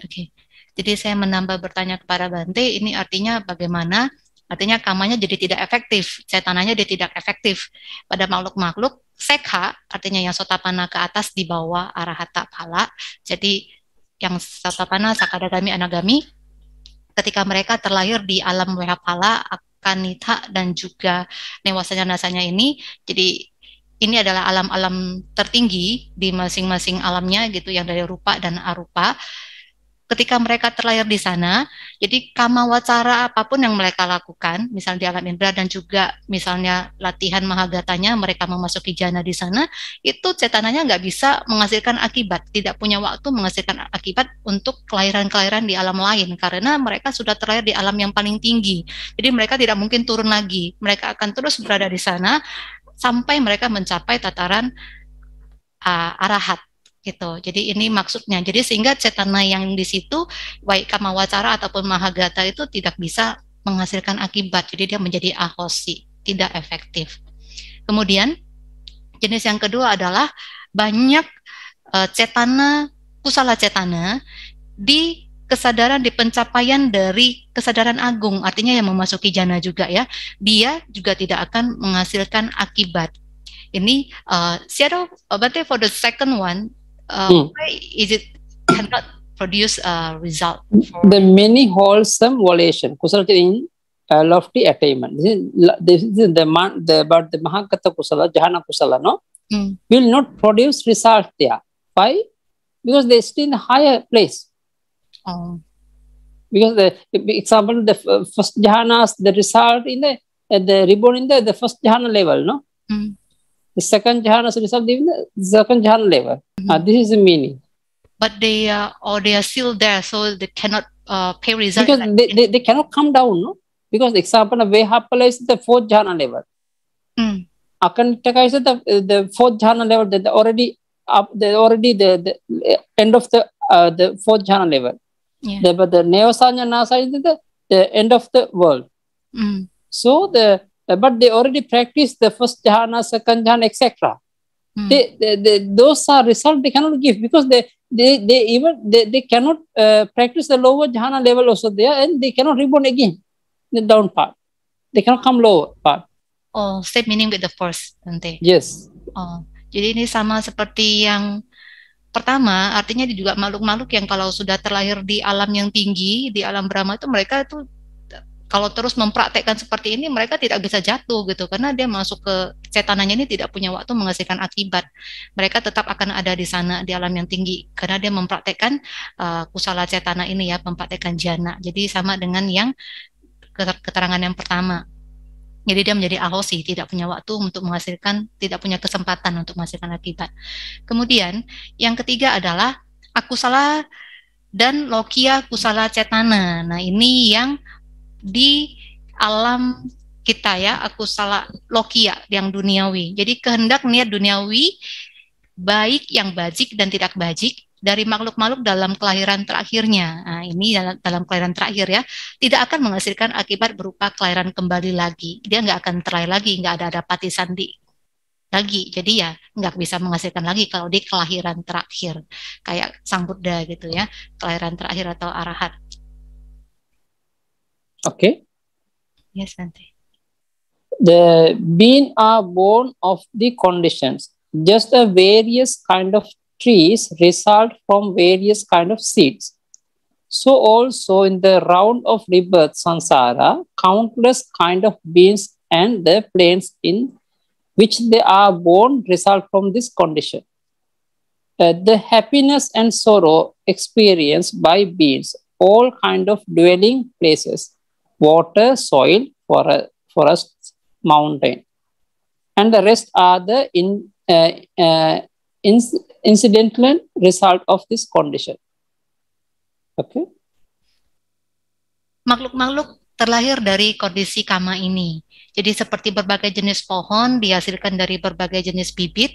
Okay. Jadi saya menambah bertanya kepada Bante, ini artinya bagaimana? Artinya kamanya jadi tidak efektif, setananya dia tidak efektif. Pada makhluk-makhluk, sekha, artinya yang sotapana ke atas di bawah arahata pala. Jadi yang sotapana, sakadagami, anagami, ketika mereka terlahir di alam pala, kanita dan juga newasanya-nasanya ini jadi ini adalah alam-alam tertinggi di masing-masing alamnya gitu yang dari rupa dan arupa ketika mereka terlahir di sana, jadi kama wacara apapun yang mereka lakukan, misalnya di alam indra dan juga misalnya latihan mahagatanya, mereka memasuki jana di sana, itu cetananya nggak bisa menghasilkan akibat, tidak punya waktu menghasilkan akibat untuk kelahiran-kelahiran di alam lain, karena mereka sudah terlahir di alam yang paling tinggi. Jadi mereka tidak mungkin turun lagi, mereka akan terus berada di sana sampai mereka mencapai tataran uh, arahat gitu. Jadi ini maksudnya. Jadi sehingga cetana yang di situ baik kamawacara ataupun mahagata itu tidak bisa menghasilkan akibat. Jadi dia menjadi ahosi, tidak efektif. Kemudian jenis yang kedua adalah banyak eh, cetana kusala cetana di kesadaran di pencapaian dari kesadaran agung artinya yang memasuki jana juga ya dia juga tidak akan menghasilkan akibat ini uh, shadow uh, berarti for the second one uh, hmm. why is it cannot produce a result? for the many wholesome volition, kusala in uh, lofty attainment. This is, this is the man, the, but the Kusala, Jhana Kusala, no, mm. will not produce result there. Why? Because they stay in higher place. Oh. Because the example, the uh, first jhanas, the result in the uh, the reborn in the, the first jhana level, no. Mm. The second jhana is resolved in the second jhana level. Mm-hmm. Uh, this is the meaning. But they are, uh, or they are still there, so they cannot uh, pay result. Because like they, they, they, cannot come down, no? Because example, the Vehapala is the fourth jhana level. Mm. Akantaka is the, the fourth jhana level that already up they are already the, the end of the uh, the fourth jhana level. Yeah. The, but the Neosanya Nasa is the, the end of the world. Mm. So the Uh, but they already practice the first jhana, second jhana, etc. Mm. They, they, they, those are results they cannot give because they they, they even they, they cannot uh, practice the lower jhana level also there and they cannot reborn again the down part. They cannot come lower part. Oh, same meaning with the first, nanti. Yes. Oh, jadi ini sama seperti yang pertama, artinya juga makhluk-makhluk yang kalau sudah terlahir di alam yang tinggi, di alam Brahma itu mereka itu kalau terus mempraktekkan seperti ini mereka tidak bisa jatuh gitu karena dia masuk ke setanannya ini tidak punya waktu menghasilkan akibat mereka tetap akan ada di sana di alam yang tinggi karena dia mempraktekkan uh, kusala cetana ini ya mempraktekkan jana jadi sama dengan yang keterangan yang pertama jadi dia menjadi ahosi, tidak punya waktu untuk menghasilkan, tidak punya kesempatan untuk menghasilkan akibat. Kemudian yang ketiga adalah aku salah dan lokia kusala cetana. Nah ini yang di alam kita ya aku salah lokia yang duniawi jadi kehendak niat duniawi baik yang bajik dan tidak bajik dari makhluk-makhluk dalam kelahiran terakhirnya nah, ini dalam, dalam kelahiran terakhir ya tidak akan menghasilkan akibat berupa kelahiran kembali lagi dia nggak akan terlahir lagi nggak ada ada pati sandi lagi jadi ya nggak bisa menghasilkan lagi kalau di kelahiran terakhir kayak sang Buddha gitu ya kelahiran terakhir atau arahat Okay. Yes, Ante. The beings are born of the conditions. Just the various kind of trees result from various kind of seeds. So also in the round of rebirth samsara, countless kind of beings and the planes in which they are born result from this condition. Uh, the happiness and sorrow experienced by beings, all kind of dwelling places, water, soil, forest, forest mountain. And the rest are the in, uh, uh, in, incidental result of this condition. Okay. Makhluk-makhluk terlahir dari kondisi kama ini. Jadi seperti berbagai jenis pohon dihasilkan dari berbagai jenis bibit,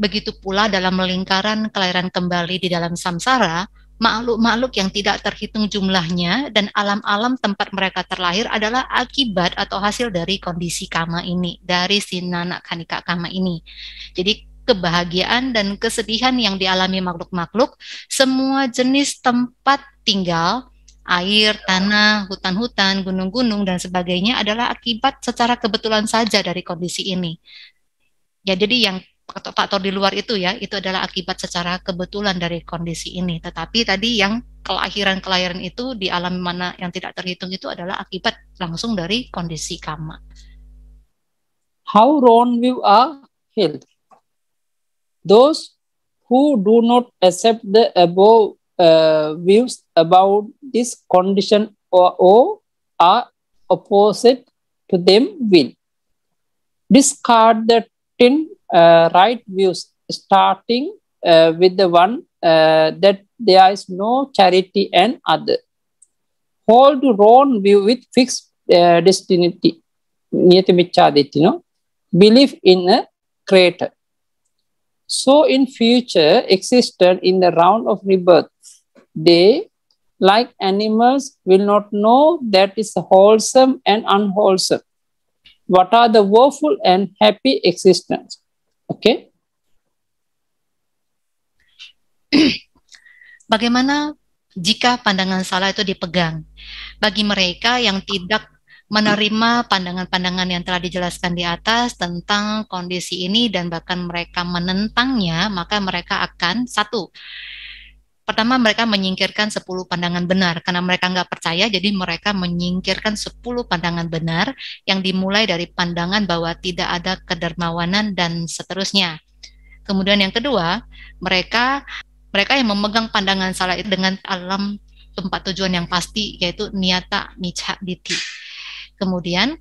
begitu pula dalam lingkaran kelahiran kembali di dalam samsara, makhluk-makhluk yang tidak terhitung jumlahnya dan alam-alam tempat mereka terlahir adalah akibat atau hasil dari kondisi kama ini, dari si nanak kanika kama ini. Jadi kebahagiaan dan kesedihan yang dialami makhluk-makhluk, semua jenis tempat tinggal, air, tanah, hutan-hutan, gunung-gunung, dan sebagainya adalah akibat secara kebetulan saja dari kondisi ini. Ya, jadi yang faktor di luar itu ya, itu adalah akibat secara kebetulan dari kondisi ini. Tetapi tadi yang kelahiran-kelahiran itu di alam mana yang tidak terhitung itu adalah akibat langsung dari kondisi kama. How wrong you are health? Those who do not accept the above uh, views about this condition or, or are opposite to them will discard the tin Uh, right views starting uh, with the one uh, that there is no charity and other. Hold wrong view with fixed uh, destinity, niyatimichadittino, in a creator. So in future existence in the round of rebirth, they, like animals, will not know that is wholesome and unwholesome. What are the woeful and happy existence? Oke. Okay? Bagaimana jika pandangan salah itu dipegang bagi mereka yang tidak menerima pandangan-pandangan yang telah dijelaskan di atas tentang kondisi ini dan bahkan mereka menentangnya maka mereka akan satu Pertama mereka menyingkirkan 10 pandangan benar karena mereka nggak percaya jadi mereka menyingkirkan 10 pandangan benar yang dimulai dari pandangan bahwa tidak ada kedermawanan dan seterusnya. Kemudian yang kedua, mereka mereka yang memegang pandangan salah itu dengan alam tempat tujuan yang pasti yaitu niata micha diti. Kemudian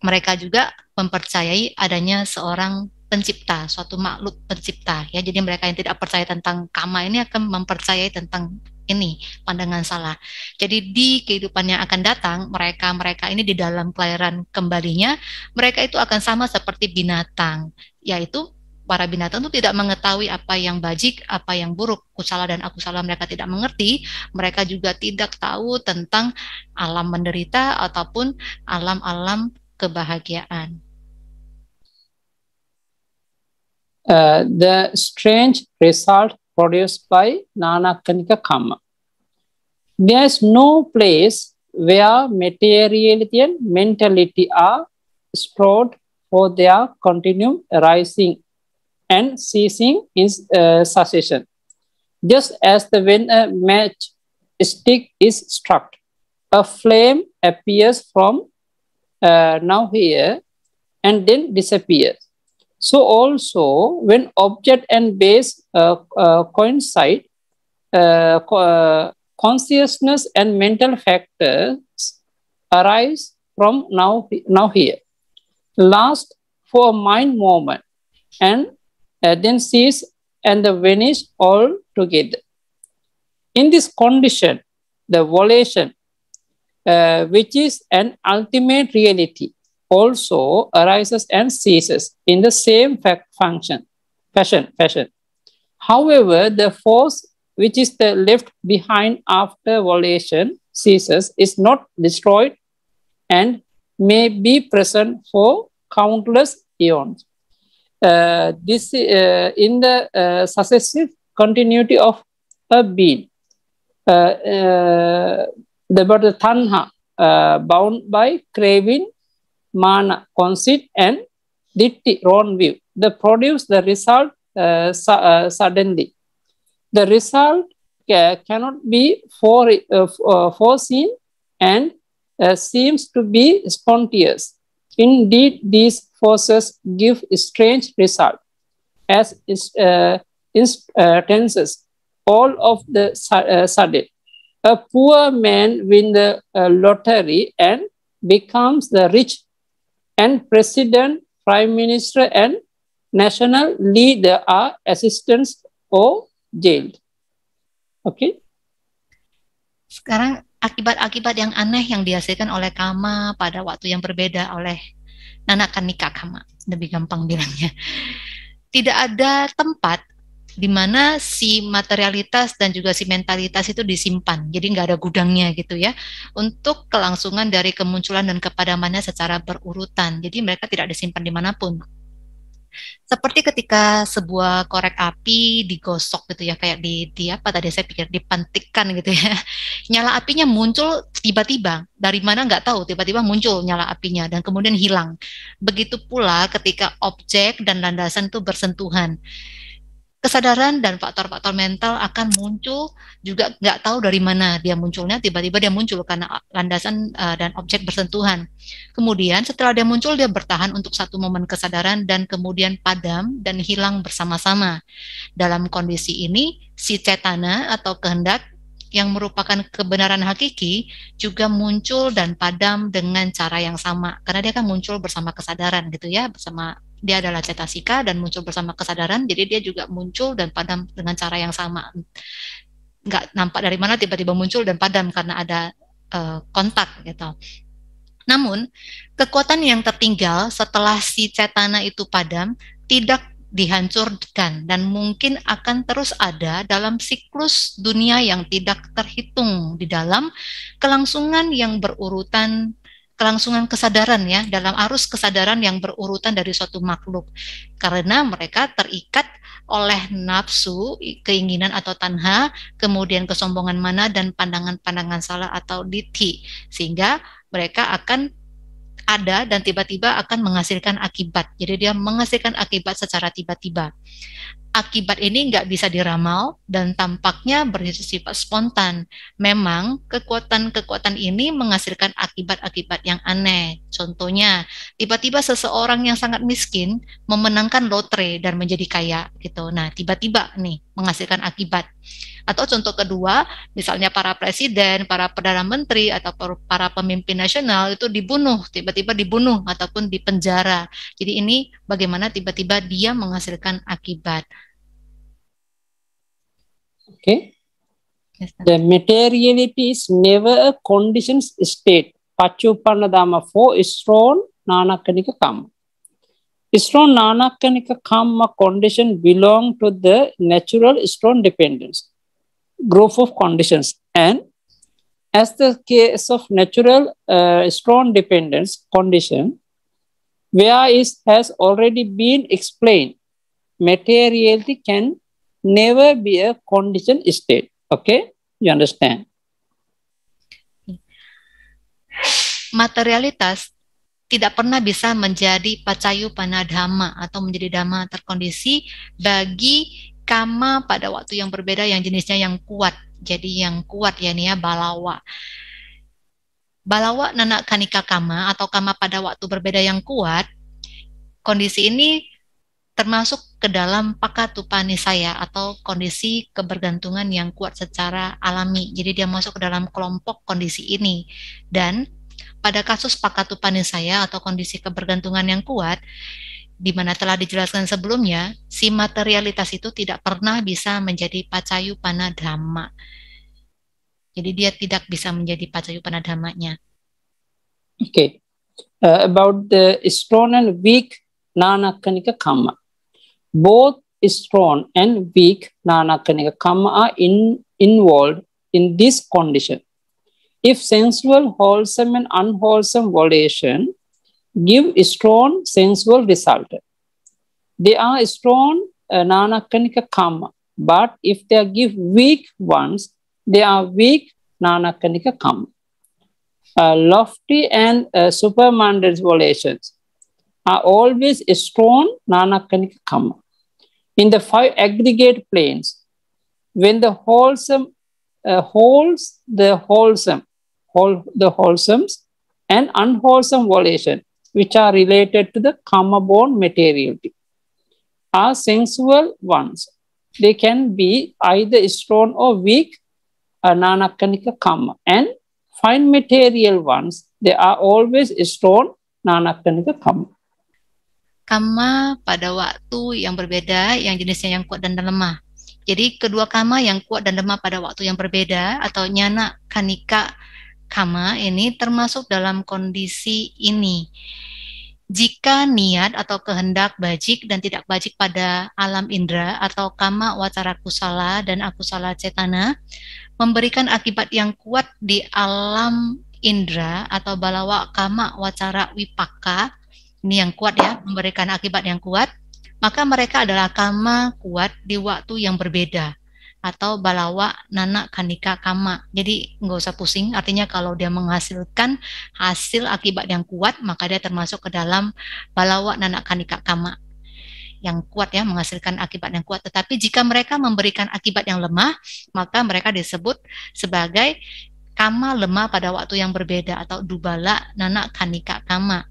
mereka juga mempercayai adanya seorang pencipta, suatu makhluk pencipta ya. Jadi mereka yang tidak percaya tentang kama ini akan mempercayai tentang ini pandangan salah. Jadi di kehidupan yang akan datang mereka mereka ini di dalam kelahiran kembalinya mereka itu akan sama seperti binatang yaitu para binatang itu tidak mengetahui apa yang bajik, apa yang buruk, kusala dan aku salah mereka tidak mengerti, mereka juga tidak tahu tentang alam menderita ataupun alam-alam kebahagiaan. Uh, the strange result produced by Nanakanika Karma. There is no place where materiality and mentality are stored for their continuum arising and ceasing in uh, succession, just as the when a match stick is struck, a flame appears from uh, now here and then disappears. So also when object and base uh, uh, coincide, uh, co uh, consciousness and mental factors arise from now, now here. Last for a mind moment and uh, then cease and vanish all together. In this condition, the volition, uh, which is an ultimate reality, also arises and ceases in the same function, fashion, fashion. However, the force which is the left behind after violation ceases is not destroyed and may be present for countless eons. Uh, this uh, in the uh, successive continuity of a being. Uh, uh, the, but uh, bound by craving mana, conceit, and ditti, wrong view. They produce the result uh, su uh, suddenly. The result uh, cannot be for, uh, uh, foreseen and seems to be spontaneous. Indeed, these forces give strange result. As instances, all of the sudden. A poor man win the lottery and becomes the rich and president, prime minister, and national leader are assistants or jailed. Oke. Okay? Sekarang akibat-akibat yang aneh yang dihasilkan oleh kama pada waktu yang berbeda oleh akan nikah kama, lebih gampang bilangnya. Tidak ada tempat di mana si materialitas dan juga si mentalitas itu disimpan, jadi nggak ada gudangnya gitu ya, untuk kelangsungan dari kemunculan dan kepadamannya secara berurutan. Jadi mereka tidak disimpan di dimanapun. Seperti ketika sebuah korek api digosok gitu ya, kayak di, di apa tadi saya pikir dipantikan gitu ya. Nyala apinya muncul tiba-tiba, dari mana nggak tahu, tiba-tiba muncul nyala apinya dan kemudian hilang. Begitu pula ketika objek dan landasan itu bersentuhan kesadaran dan faktor-faktor mental akan muncul juga nggak tahu dari mana dia munculnya tiba-tiba dia muncul karena landasan uh, dan objek bersentuhan kemudian setelah dia muncul dia bertahan untuk satu momen kesadaran dan kemudian padam dan hilang bersama-sama dalam kondisi ini si cetana atau kehendak yang merupakan kebenaran hakiki juga muncul dan padam dengan cara yang sama karena dia kan muncul bersama kesadaran gitu ya bersama dia adalah cetasika dan muncul bersama kesadaran jadi dia juga muncul dan padam dengan cara yang sama nggak nampak dari mana tiba-tiba muncul dan padam karena ada uh, kontak gitu namun kekuatan yang tertinggal setelah si cetana itu padam tidak dihancurkan dan mungkin akan terus ada dalam siklus dunia yang tidak terhitung di dalam kelangsungan yang berurutan kelangsungan kesadaran ya dalam arus kesadaran yang berurutan dari suatu makhluk karena mereka terikat oleh nafsu keinginan atau tanha kemudian kesombongan mana dan pandangan-pandangan salah atau diti sehingga mereka akan ada dan tiba-tiba akan menghasilkan akibat. Jadi dia menghasilkan akibat secara tiba-tiba akibat ini nggak bisa diramal dan tampaknya bersifat spontan. Memang kekuatan-kekuatan ini menghasilkan akibat-akibat yang aneh. Contohnya, tiba-tiba seseorang yang sangat miskin memenangkan lotre dan menjadi kaya gitu. Nah, tiba-tiba nih menghasilkan akibat. Atau contoh kedua, misalnya para presiden, para perdana menteri atau para pemimpin nasional itu dibunuh, tiba-tiba dibunuh ataupun dipenjara. Jadi ini bagaimana tiba-tiba dia menghasilkan akibat. Okay. the materiality is never a conditioned state. Pachupanadama 4 is thrown nanakanika kamu Strong nanakanika karma condition belong to the natural strong dependence, growth of conditions. And as the case of natural uh, strong dependence condition, where is has already been explained, materiality can never be a condition state. Okay, you understand? Materialitas tidak pernah bisa menjadi pacayu panadhama atau menjadi dhamma terkondisi bagi kama pada waktu yang berbeda yang jenisnya yang kuat. Jadi yang kuat ya nih ya balawa. Balawa nanak kanika kama atau kama pada waktu berbeda yang kuat, kondisi ini termasuk ke dalam pakatupani saya atau kondisi kebergantungan yang kuat secara alami. Jadi dia masuk ke dalam kelompok kondisi ini dan pada kasus pakatupanin saya atau kondisi kebergantungan yang kuat, di mana telah dijelaskan sebelumnya, si materialitas itu tidak pernah bisa menjadi pacayu panadhamma. Jadi dia tidak bisa menjadi pacayu panadhammanya. Oke. Okay. Uh, about the strong and weak nanakanika kama, Both strong and weak nanakanika kama are in, involved in this condition. If sensual, wholesome, and unwholesome volition give strong sensual result, they are strong uh, nanakanika karma. But if they give weak ones, they are weak nanakanika karma. Uh, lofty and uh, supermandal volitions are always strong nanakanika karma. In the five aggregate planes, when the wholesome uh, holds the wholesome whole, the wholesomes, and unwholesome volition, which are related to the karma-born materiality, are sensual ones. They can be either strong or weak, nanakanika karma, and fine material ones, they are always strong, nanakanika karma. Kama pada waktu yang berbeda, yang jenisnya yang kuat dan lemah. Jadi kedua kama yang kuat dan lemah pada waktu yang berbeda atau nyana kanika kama ini termasuk dalam kondisi ini. Jika niat atau kehendak bajik dan tidak bajik pada alam indera atau kama wacara kusala dan akusala cetana memberikan akibat yang kuat di alam indera atau balawa kama wacara wipaka ini yang kuat ya memberikan akibat yang kuat maka mereka adalah kama kuat di waktu yang berbeda atau balawa nana kanika kama. Jadi nggak usah pusing, artinya kalau dia menghasilkan hasil akibat yang kuat, maka dia termasuk ke dalam balawa nana kanika kama yang kuat ya menghasilkan akibat yang kuat tetapi jika mereka memberikan akibat yang lemah maka mereka disebut sebagai kama lemah pada waktu yang berbeda atau dubala nana kanika kama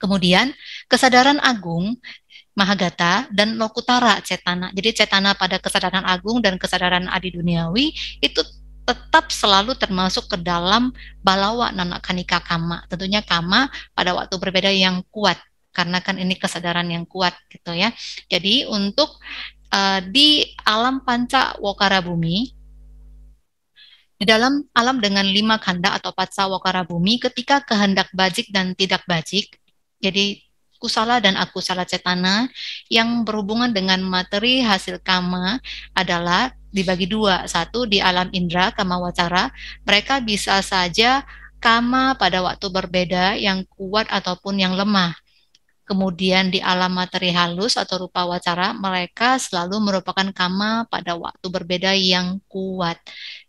Kemudian, kesadaran agung Mahagata dan Lokutara Cetana. Jadi Cetana pada kesadaran agung dan kesadaran adi duniawi itu tetap selalu termasuk ke dalam balawa nanakanika kama. Tentunya kama pada waktu berbeda yang kuat karena kan ini kesadaran yang kuat gitu ya. Jadi untuk uh, di alam panca wakara bumi di dalam alam dengan lima kanda atau patsa wakara bumi ketika kehendak bajik dan tidak bajik jadi kusala dan akusala cetana yang berhubungan dengan materi hasil kama adalah dibagi dua. Satu di alam indra kama wacara, mereka bisa saja kama pada waktu berbeda yang kuat ataupun yang lemah. Kemudian di alam materi halus atau rupa wacara, mereka selalu merupakan kama pada waktu berbeda yang kuat.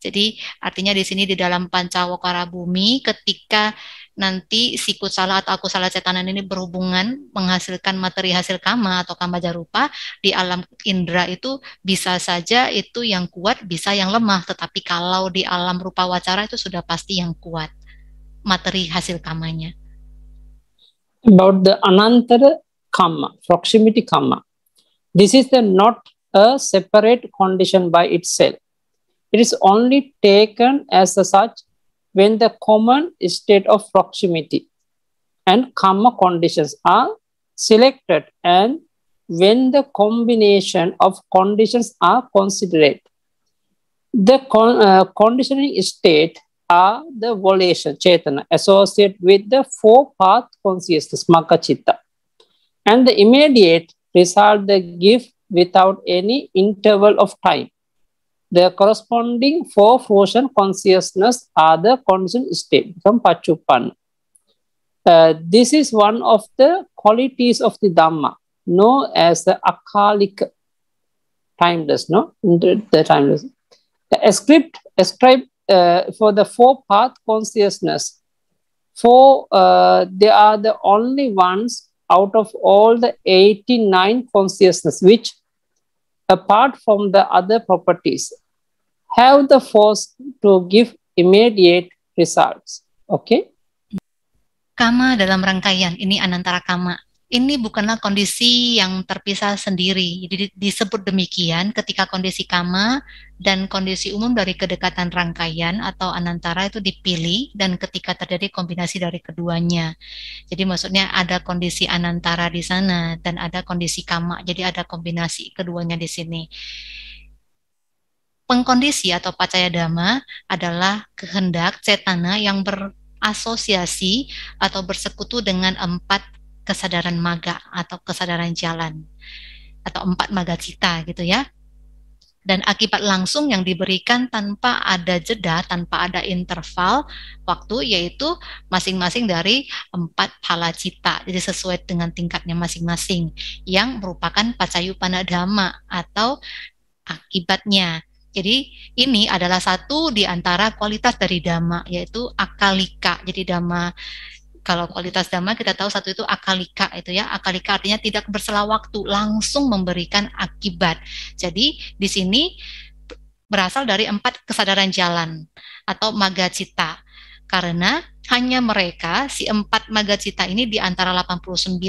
Jadi artinya di sini di dalam pancawakara bumi ketika nanti sikut salah atau aku salah cetanan ini berhubungan menghasilkan materi hasil kama atau kama jarupa di alam indera itu bisa saja itu yang kuat bisa yang lemah tetapi kalau di alam rupa wacara itu sudah pasti yang kuat materi hasil kamanya about the anantara kama proximity kama this is the not a separate condition by itself it is only taken as a such when the common state of proximity and karma conditions are selected and when the combination of conditions are considered. The con uh, conditioning state are the volition, chetana, associated with the four-path consciousness, makachitta. And the immediate result they give without any interval of time. The corresponding four fusion consciousness are the conditioned state from Pachupan. Uh, this is one of the qualities of the Dhamma, known as the akalik, timeless, no? The, the timeless. The script ascribed uh, for the four path consciousness. Four, uh, they are the only ones out of all the 89 consciousness, which apart from the other properties have the force to give immediate results. Oke. Okay? Kama dalam rangkaian ini anantara kama. Ini bukanlah kondisi yang terpisah sendiri. Jadi disebut demikian ketika kondisi kama dan kondisi umum dari kedekatan rangkaian atau anantara itu dipilih dan ketika terjadi kombinasi dari keduanya. Jadi maksudnya ada kondisi anantara di sana dan ada kondisi kama. Jadi ada kombinasi keduanya di sini. Pengkondisi atau pacaya dhamma adalah kehendak cetana yang berasosiasi atau bersekutu dengan empat kesadaran maga atau kesadaran jalan atau empat maga cita gitu ya. Dan akibat langsung yang diberikan tanpa ada jeda, tanpa ada interval waktu, yaitu masing-masing dari empat pala cita. Jadi sesuai dengan tingkatnya masing-masing, yang merupakan pacayu panadama atau akibatnya jadi ini adalah satu di antara kualitas dari dhamma yaitu akalika. Jadi dhamma kalau kualitas dhamma kita tahu satu itu akalika itu ya. Akalika artinya tidak berselang waktu, langsung memberikan akibat. Jadi di sini berasal dari empat kesadaran jalan atau magacita. Karena hanya mereka, si empat magacita ini di antara 89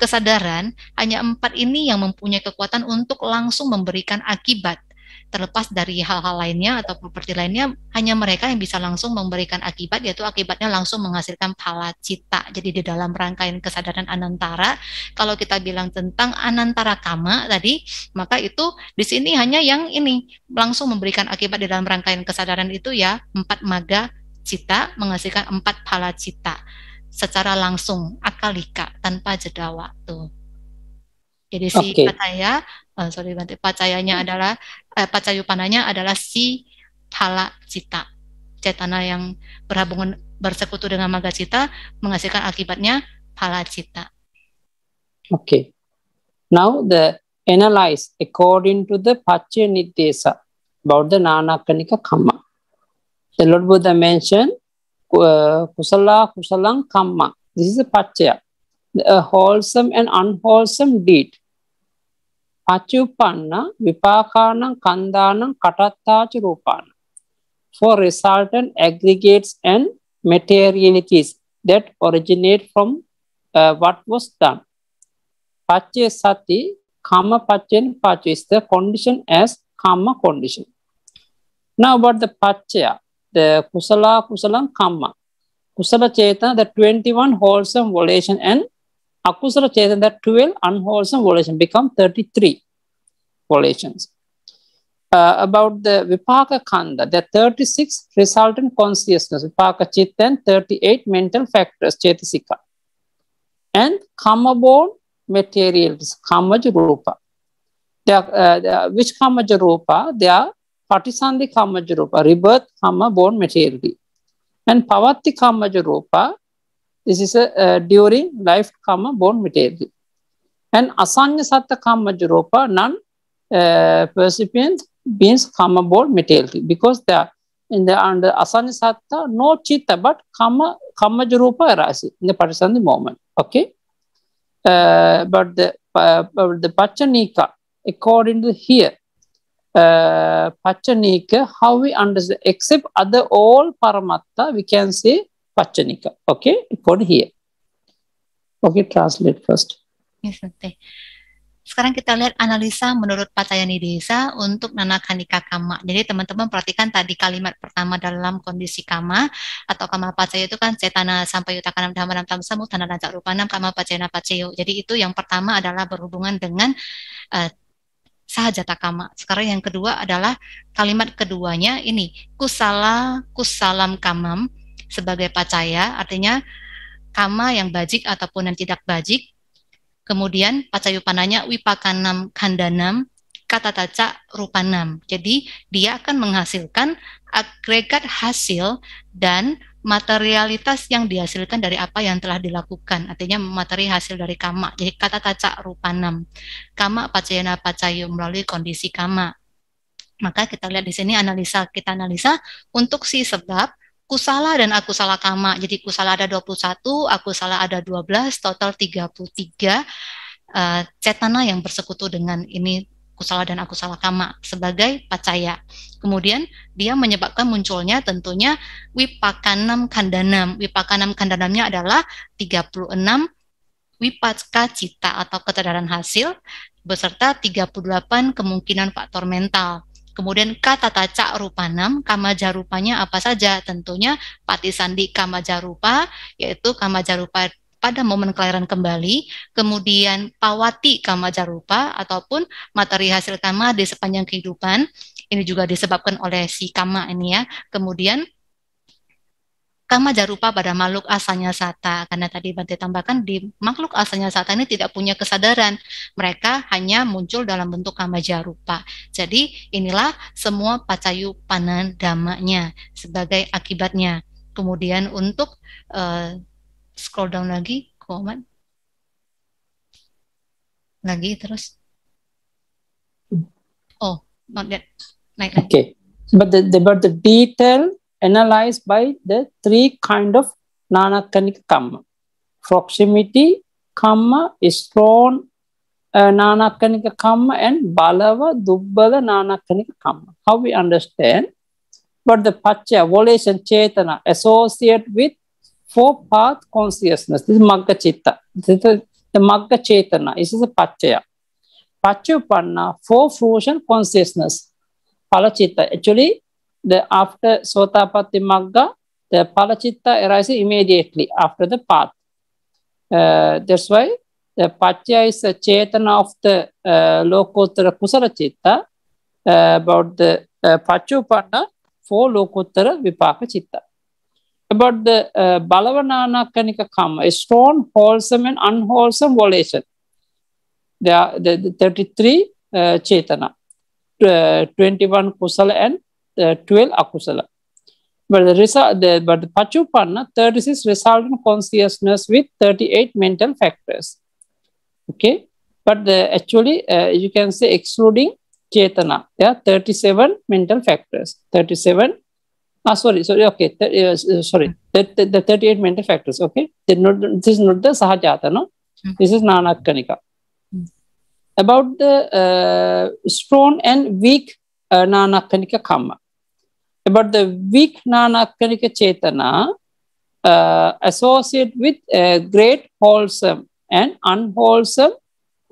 kesadaran, hanya empat ini yang mempunyai kekuatan untuk langsung memberikan akibat terlepas dari hal-hal lainnya atau properti lainnya hanya mereka yang bisa langsung memberikan akibat yaitu akibatnya langsung menghasilkan pala cita jadi di dalam rangkaian kesadaran anantara kalau kita bilang tentang anantara kama tadi maka itu di sini hanya yang ini langsung memberikan akibat di dalam rangkaian kesadaran itu ya empat maga cita menghasilkan empat pala cita secara langsung akalika tanpa jeda waktu jadi si okay. kata saya uh, sorry bantu pacayanya hmm. adalah uh, pacayu-pananya adalah si pala cita cetana yang berhubungan bersekutu dengan maga cita menghasilkan akibatnya pala cita. Okay. Now the analyze according to the Pachya Nidesa about the nana kanika Kamma. The Lord Buddha mentioned uh, Kusala Kusalang Kamma. This is a pacya, a wholesome and unwholesome deed. Achupanna vipakana kandanam katattacha rupana for resultant aggregates and materialities that originate from uh, what was done. Pacche sati kama pacchen pacche is the condition as kama condition. Now about the pachya, the kusala kusalam kama. Kusala chetana, the 21 wholesome volition and Akusala chetan that 12 unwholesome volitions become 33 volitions. Uh, about the Vipaka Kanda, the 36 resultant consciousness, Vipaka Chitta, and 38 mental factors, Chetasika. And karma born materials, Kamaja Rupa. They are, uh, they are, which Kamaja Rupa? They are Patisandhi Kamaja Rupa, rebirth karma born materially. And Pavati Kamaja Rupa, this is a, uh, during life karma born material. And asanya satta karma jaropa, non uh, percipient beings karma born material. Because they are in the under asanya satta, no chitta, but karma, karma jaropa arises in the parasandhi moment. Okay? Uh, but the, uh, the pachanika, according to here, uh, Pachanika, how we understand, except other all paramatta, we can say Pachanika. Okay, put here. Okay, translate first. Yes, okay. Sekarang kita lihat analisa menurut Patayani Desa untuk Nana nanakanika kama. Jadi teman-teman perhatikan tadi kalimat pertama dalam kondisi kama atau kama pacaya itu kan cetana sampai yuta yutakanam dhamanam tamsamu tanah Lancar rupanam kama pacayana pacayo. Jadi itu yang pertama adalah berhubungan dengan uh, sahajata kama. Sekarang yang kedua adalah kalimat keduanya ini kusala kusalam kamam sebagai pacaya, artinya kama yang bajik ataupun yang tidak bajik. Kemudian pacayupananya wipakanam kandanam kata taca rupanam. Jadi dia akan menghasilkan agregat hasil dan materialitas yang dihasilkan dari apa yang telah dilakukan. Artinya materi hasil dari kama. Jadi kata taca rupanam. Kama pacayana pacayu melalui kondisi kama maka kita lihat di sini analisa kita analisa untuk si sebab kusala dan aku salah kama. Jadi kusala ada 21, aku salah ada 12, total 33 uh, eh, cetana yang bersekutu dengan ini kusala dan aku salah kama sebagai pacaya. Kemudian dia menyebabkan munculnya tentunya wipakanam kandanam. Wipakanam kandanamnya adalah 36 wipaska cita atau ketedaran hasil beserta 38 kemungkinan faktor mental. Kemudian kata taca rupanam, kamaja rupanya apa saja? Tentunya pati sandi kamaja rupa, yaitu kamaja rupa pada momen kelahiran kembali, kemudian pawati kamaja rupa ataupun materi hasil kama di sepanjang kehidupan. Ini juga disebabkan oleh si kama ini ya. Kemudian kama jarupa pada makhluk asalnya sata karena tadi Bante tambahkan di makhluk asalnya sata ini tidak punya kesadaran mereka hanya muncul dalam bentuk kama jarupa jadi inilah semua pacayu panan damanya sebagai akibatnya kemudian untuk uh, scroll down lagi komen lagi terus hmm. oh not yet naik lagi okay but the, the but the detail analyzed by the three kind of nanakanika kamma. Proximity kamma, strong uh, nanakanika kamma, and balava, dubbala nanakanika kamma. How we understand? But the pacha, volition, chetana associate with four path consciousness. This is magga chitta. This is the magga chetana. This is the pachaya. Pachupanna, four fusion consciousness. Palachitta. Actually, the after Sotapatti Magga, the Palachitta arises immediately after the path. Uh, that's why the Patya is a Chetana of the uh, Lokottara Kusala Chitta, uh, about the uh, Pachupanna for Lokottara Vipaka Chitta. About the uh, Balavanana Kanika Kama, a strong, wholesome, and unwholesome volition. There are the, the 33 uh, Chetana, uh, 21 Kusala, and uh, 12 akusala. But the, result, the, but the Pachupanna 36 resultant consciousness with 38 mental factors. Okay, but the, actually uh, you can say excluding Chetana, yeah, 37 mental factors, 37 Ah, sorry, sorry, okay, uh, uh, sorry, the, the, the, 38 mental factors, okay? Not, this is not the Sahajata, no? Hmm. This is nanakkanika. Hmm. About the uh, strong and weak uh, Nanakanika Kamma about the weak nanakarika chetana uh, associated with a great wholesome and unwholesome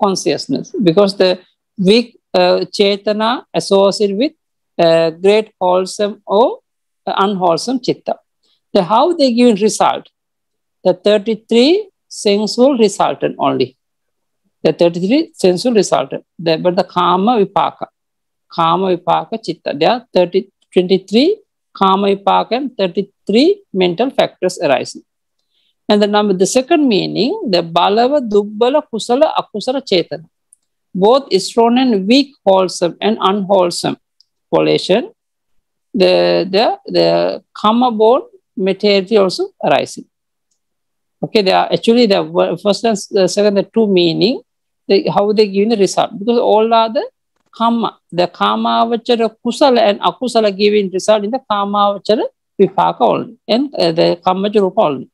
consciousness because the weak uh, chetana associated with uh, great wholesome or unwholesome chitta. The how they give result? The 33 sensual resultant only. The 33 sensual resultant, the, but the karma vipaka, karma vipaka chitta. There are 30, 23 Kamaipak and 33 mental factors arising. And the number, the second meaning, the Balava, Dubbala, Kusala, Akusala, Chetana. Both strong and weak, wholesome and unwholesome pollution. The, the, the karma born materiality also arising. Okay, they are actually the first and the second, the two meaning, how they give the result because all are the Kama, the Kamavachara Kusala and Akusala giving result in the Kamavachara Vipaka only and uh, the Kamavachara Rupa only.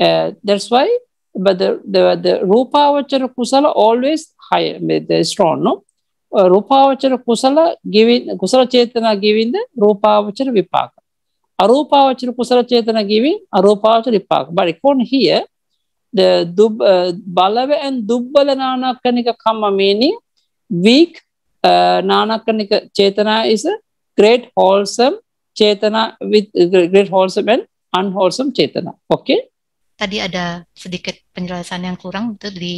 Uh, that's why, but the, the, the Rupavachara Kusala always higher, the strong, no? Uh, Rupavachara Kusala giving, Kusala Chetana giving the Rupavachara Vipaka. Arupavachara Kusala Chetana giving Arupavachara Vipaka. But according here, the dub, uh, Balava and Dubbalanana Kanika Kama meaning weak uh, eh, Nanakanika Chetana is a great wholesome Chetana with great wholesome and unwholesome Chetana. Oke? Tadi ada sedikit penjelasan yang kurang itu di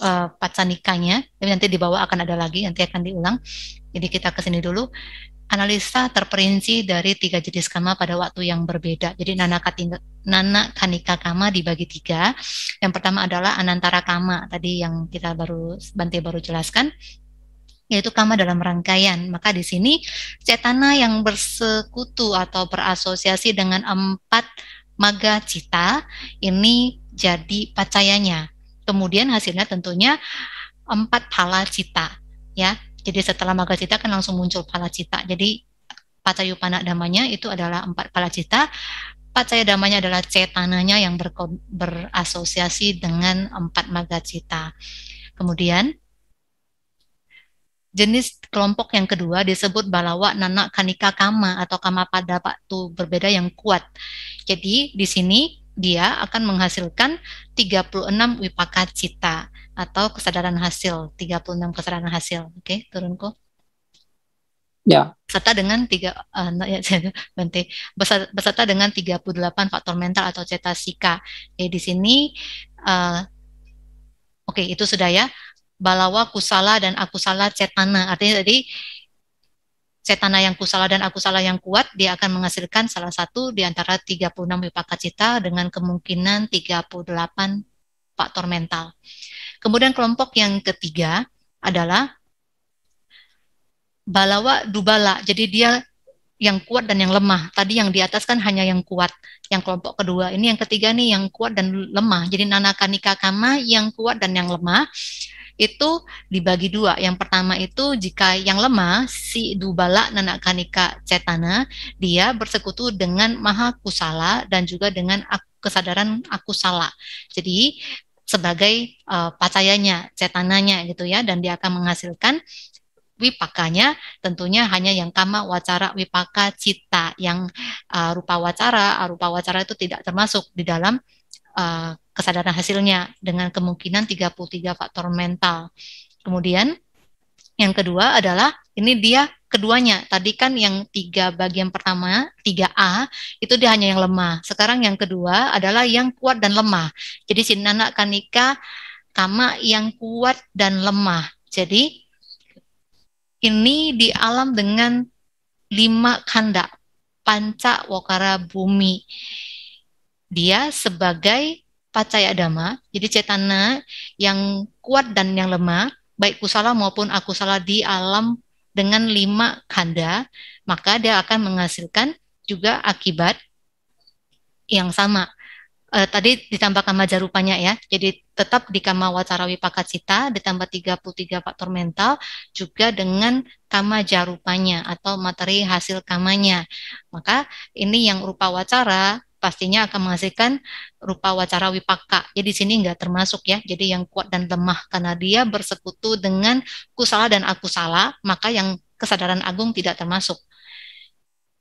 uh, Patsanikanya, tapi nanti di bawah akan ada lagi, nanti akan diulang. Jadi kita ke sini dulu. Analisa terperinci dari tiga jenis kama pada waktu yang berbeda. Jadi nana katinga, nana kanika kama dibagi tiga. Yang pertama adalah anantara kama tadi yang kita baru Bante baru jelaskan yaitu kama dalam rangkaian. Maka di sini cetana yang bersekutu atau berasosiasi dengan empat maga cita ini jadi pacayanya. Kemudian hasilnya tentunya empat pala cita ya. Jadi setelah maga cita kan langsung muncul pala cita. Jadi pacayupana damanya itu adalah empat pala cita. Pacaya damanya adalah cetananya yang berasosiasi dengan empat maga cita. Kemudian Jenis kelompok yang kedua disebut balawa nana kanika kama atau kama pada patu berbeda yang kuat. Jadi di sini dia akan menghasilkan 36 wipaka cita atau kesadaran hasil, 36 kesadaran hasil. Oke, okay, turunku. Ya. Beserta dengan tiga uh, ya, bentar, beserta dengan 38 faktor mental atau cetasika. Jadi di sini uh, oke okay, itu sudah ya balawa kusala dan aku salah cetana. Artinya tadi cetana yang kusala dan aku salah yang kuat dia akan menghasilkan salah satu di antara 36 wipaka cita dengan kemungkinan 38 faktor mental. Kemudian kelompok yang ketiga adalah balawa dubala. Jadi dia yang kuat dan yang lemah. Tadi yang di atas kan hanya yang kuat, yang kelompok kedua. Ini yang ketiga nih yang kuat dan lemah. Jadi nanakanika kama yang kuat dan yang lemah itu dibagi dua. Yang pertama itu jika yang lemah si dubala nanakanika cetana dia bersekutu dengan maha kusala dan juga dengan kesadaran aku salah. Jadi sebagai uh, pacayanya, cetananya gitu ya dan dia akan menghasilkan wipakanya tentunya hanya yang kama wacara wipaka cita yang uh, rupa wacara rupa wacara itu tidak termasuk di dalam uh, kesadaran hasilnya dengan kemungkinan 33 faktor mental. Kemudian yang kedua adalah ini dia keduanya. Tadi kan yang tiga bagian pertama, 3A, itu dia hanya yang lemah. Sekarang yang kedua adalah yang kuat dan lemah. Jadi si anak kanika sama yang kuat dan lemah. Jadi ini di alam dengan lima kandak panca wakara bumi. Dia sebagai pacaya dama, jadi cetana yang kuat dan yang lemah, baik kusala maupun aku salah di alam dengan lima kanda, maka dia akan menghasilkan juga akibat yang sama. E, tadi ditambahkan maja rupanya ya, jadi tetap di kama wacara pakacita tiga ditambah 33 faktor mental, juga dengan kama jarupanya atau materi hasil kamanya. Maka ini yang rupa wacara, pastinya akan menghasilkan rupa wacara wipaka. Jadi ya, di sini nggak termasuk ya. Jadi yang kuat dan lemah karena dia bersekutu dengan kusala dan aku salah. maka yang kesadaran agung tidak termasuk.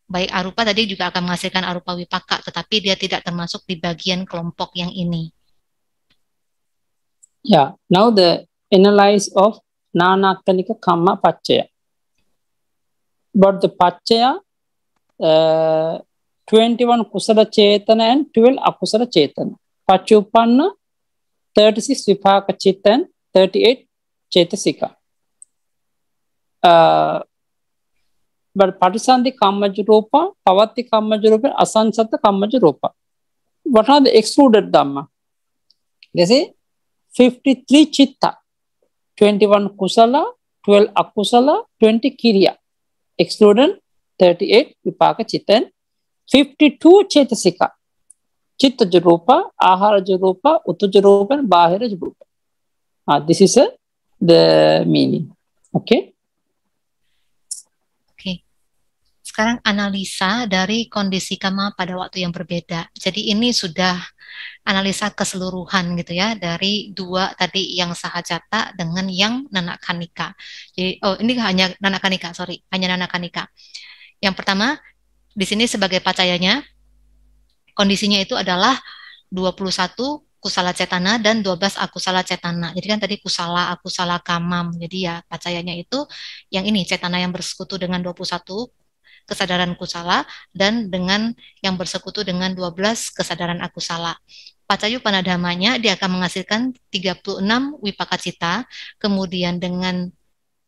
Baik arupa tadi juga akan menghasilkan arupa wipaka, tetapi dia tidak termasuk di bagian kelompok yang ini. Yeah, now the analysis of nanakanika kamma pacaya. But the pacaya uh, eh, 21 කුසල චේතන and 12 අකුසල චේතන. පච්චුප්පන්න 36 විපාක චිත්ත and 38 චේතසික. but පටිසන්ධි කම්මජ රූප පවත්ති කම්මජ රූප අසංසත කම්මජ රූප what are the excluded dhamma they say 53 chitta 21 kusala 12 akusala 20 kiriya excluded 38 vipaka chitta and 52 cetasika, citta ರೂಪ ಆಹಾರಜ ರೂಪ utu ರೂಪ bahira bahiraj Ah, uh, this is uh, the meaning okay okay sekarang analisa dari kondisi kama pada waktu yang berbeda jadi ini sudah analisa keseluruhan gitu ya dari dua tadi yang sahajata dengan yang nanakanika jadi oh ini hanya nanakanika sorry hanya nanakanika yang pertama di sini sebagai pacayanya, kondisinya itu adalah 21 kusala cetana dan 12 akusala cetana. Jadi kan tadi kusala akusala kamam. Jadi ya pacayanya itu yang ini cetana yang bersekutu dengan 21 kesadaran kusala dan dengan yang bersekutu dengan 12 kesadaran akusala. Pacayu damanya dia akan menghasilkan 36 wipakacita, kemudian dengan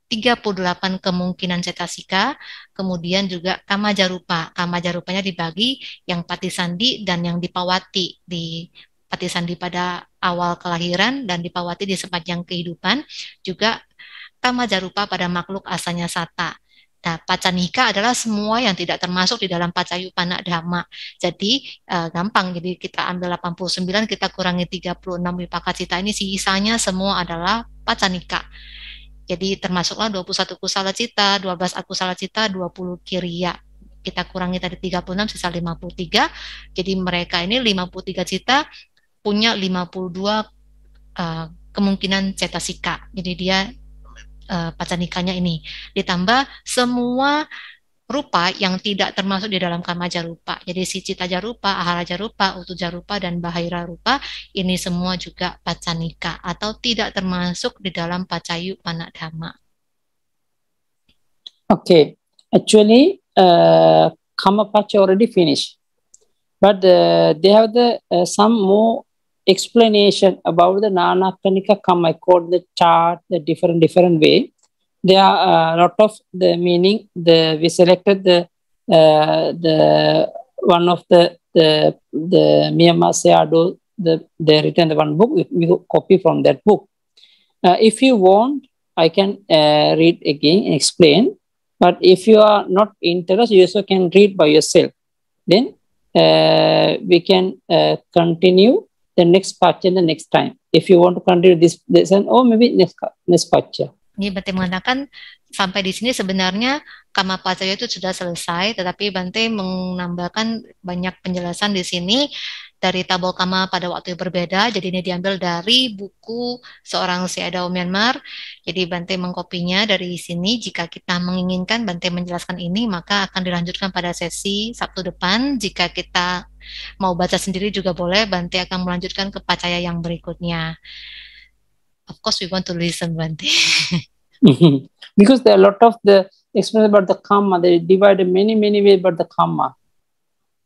38 kemungkinan cetasika, kemudian juga kama jarupa. Kama jarupanya dibagi yang pati sandi dan yang dipawati di sandi pada awal kelahiran dan dipawati di sepanjang kehidupan, juga kama jarupa pada makhluk asalnya sata. Nah, pacanika adalah semua yang tidak termasuk di dalam pacayu panak dhamma. Jadi eh, gampang. Jadi kita ambil 89 kita kurangi 36 wipaka cita ini sisanya semua adalah pacanika. Jadi termasuklah 21 kusala cita, 12 akusala cita, 20 kiriya. Kita kurangi tadi 36 sisa 53. Jadi mereka ini 53 cita punya 52 uh, eh, kemungkinan cetasika. Jadi dia uh, eh, nikahnya ini ditambah semua rupa yang tidak termasuk di dalam kama jarupa. Jadi si cita jarupa, ahara jarupa, utu jarupa, dan bahira rupa ini semua juga pacanika atau tidak termasuk di dalam pacayu panak dhamma. Okay, actually uh, kama already finish, but uh, they have the uh, some more explanation about the nanakanika kama. I called the chart the different different way. there are a lot of the meaning. The we selected the uh, the one of the the the Myanmar Seado the they written the one book. We, copy from that book. Uh, if you want, I can uh, read again explain. But if you are not interested, you also can read by yourself. Then uh, we can uh, continue the next part and the next time. If you want to continue this lesson, or oh, maybe next next part. ini Bante mengatakan sampai di sini sebenarnya Kama Pacaya itu sudah selesai, tetapi Bante menambahkan banyak penjelasan di sini dari tabel Kama pada waktu yang berbeda, jadi ini diambil dari buku seorang Siadao Myanmar, jadi Bante mengkopinya dari sini, jika kita menginginkan Bante menjelaskan ini, maka akan dilanjutkan pada sesi Sabtu depan, jika kita mau baca sendiri juga boleh, Bante akan melanjutkan ke Pacaya yang berikutnya. of course we want to listen one day because there are a lot of the expressions about the karma they divided many many ways about the karma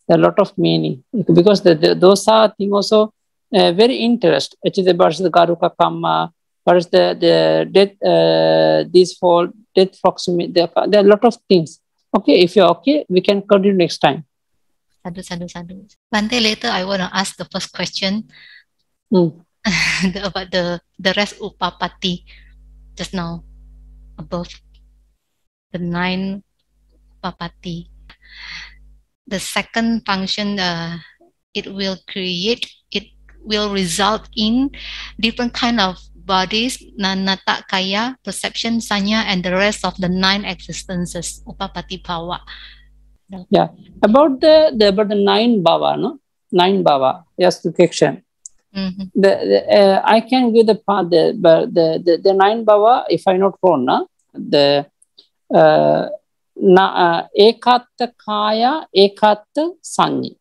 there are a lot of many because the, the, those are things also uh, very interest it is about the garuka karma what is the the death uh, this fall death proximity there, there are a lot of things okay if you're okay we can continue next time Sadhu, sadhu, sadhu. One day later, I want to ask the first question. Mm. the, about the the rest upapati just now above the nine upapati. The second function, uh, it will create, it will result in different kind of bodies, nanata kaya, perception, sanya, and the rest of the nine existences, upapati bhava. Yeah, about the, the about the nine bhava, no, nine bhava. Yes, to question. Mm-hmm. The, the uh, I can give the path, the, the, the, the nine bhava, if I not wrong, na, the uh, na, uh, ekatta kaya, ekatta sanyi.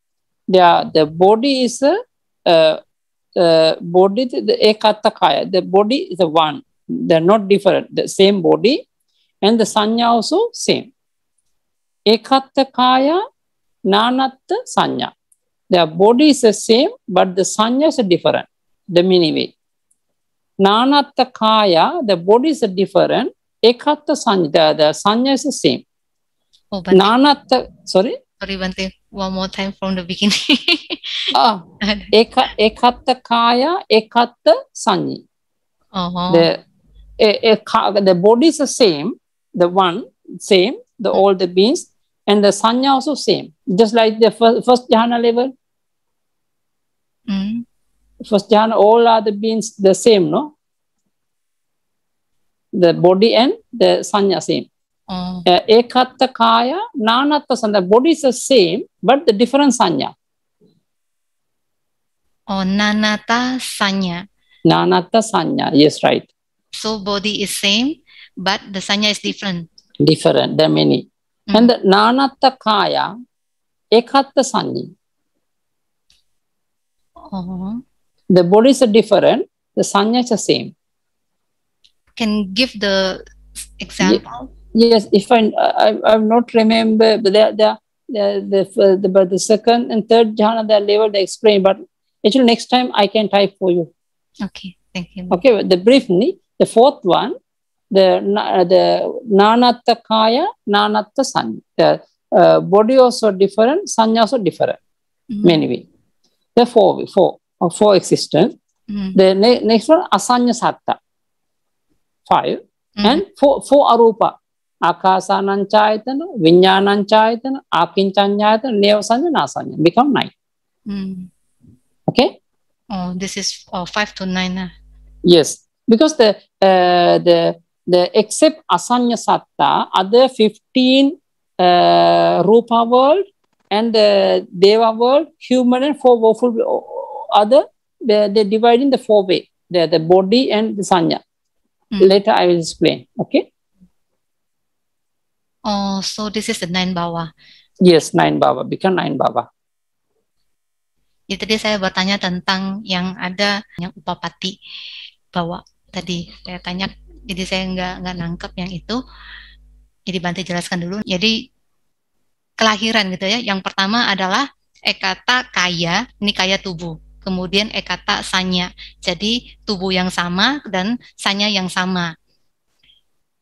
They are, the body is a uh, uh, body, the, ekat ekatta kaya, the body is a one. They're not different, the same body, and the sanya also same. Ekatta kaya, nanatta sanya. The body is the same, but the sanyas are different, the mini way. Nanatta kaya, the body is different. Ekatta sanya, the, the sanya is the same. Oh, Nanatta, sorry? Sorry, Bhante, one more time from the beginning. ah, eka, ekatta kaya, ekatta sanyi. Uh-huh. The, the body is the same, the one, same, the all the beings, and the sanya also same. Just like the first, first jhana level, Hmm. First jhana, all other beings the same, no? The body and the sanya same. Mm. Uh, ekatta kaya, nanatta sanya. Body is the same, but the different sanya. Oh, nanata sanya. Nanata sanya, yes, right. So body is same, but the sanya is different. Different, there are many. Mm. And the nanatta kaya, ekatta sanya. Uh-huh. The bodies are different, the sanyas are same. Can give the example? Yes, if I, I, I'm not remember, but they, they are, the, the, the, but the second and third jhana, they are they explain, but actually next time I can type for you. Okay, thank you. Okay, the briefly, the fourth one, the, the nanatta kaya, nanatta sanya. The uh, body also different, sanya also different, mm -hmm. many way the four four or uh, four existence. Mm. The ne- next one asanya satta, five, mm. and four four arupa. Akasanam chayatana, vinyanam chayatana, akinchanyayatana, neosanya, nasanya. Become nine. Mm. Okay. Oh, this is oh, five to nine. Uh. Yes, because the uh, the the except asanya satta, other fifteen uh, rupa world and uh, the Deva world, human and four woeful uh, other, they, they divide in the four way, the, the body and the sanya. Mm. Later I will explain, okay? Oh, so this is the nine bawa. Yes, nine bawa. become nine bawa. Ya, tadi saya bertanya tentang yang ada yang upapati bawa tadi saya tanya jadi saya nggak nggak nangkep yang itu jadi bantu jelaskan dulu jadi kelahiran gitu ya. Yang pertama adalah ekata kaya, ini kaya tubuh. Kemudian ekata sanya. Jadi tubuh yang sama dan sanya yang sama.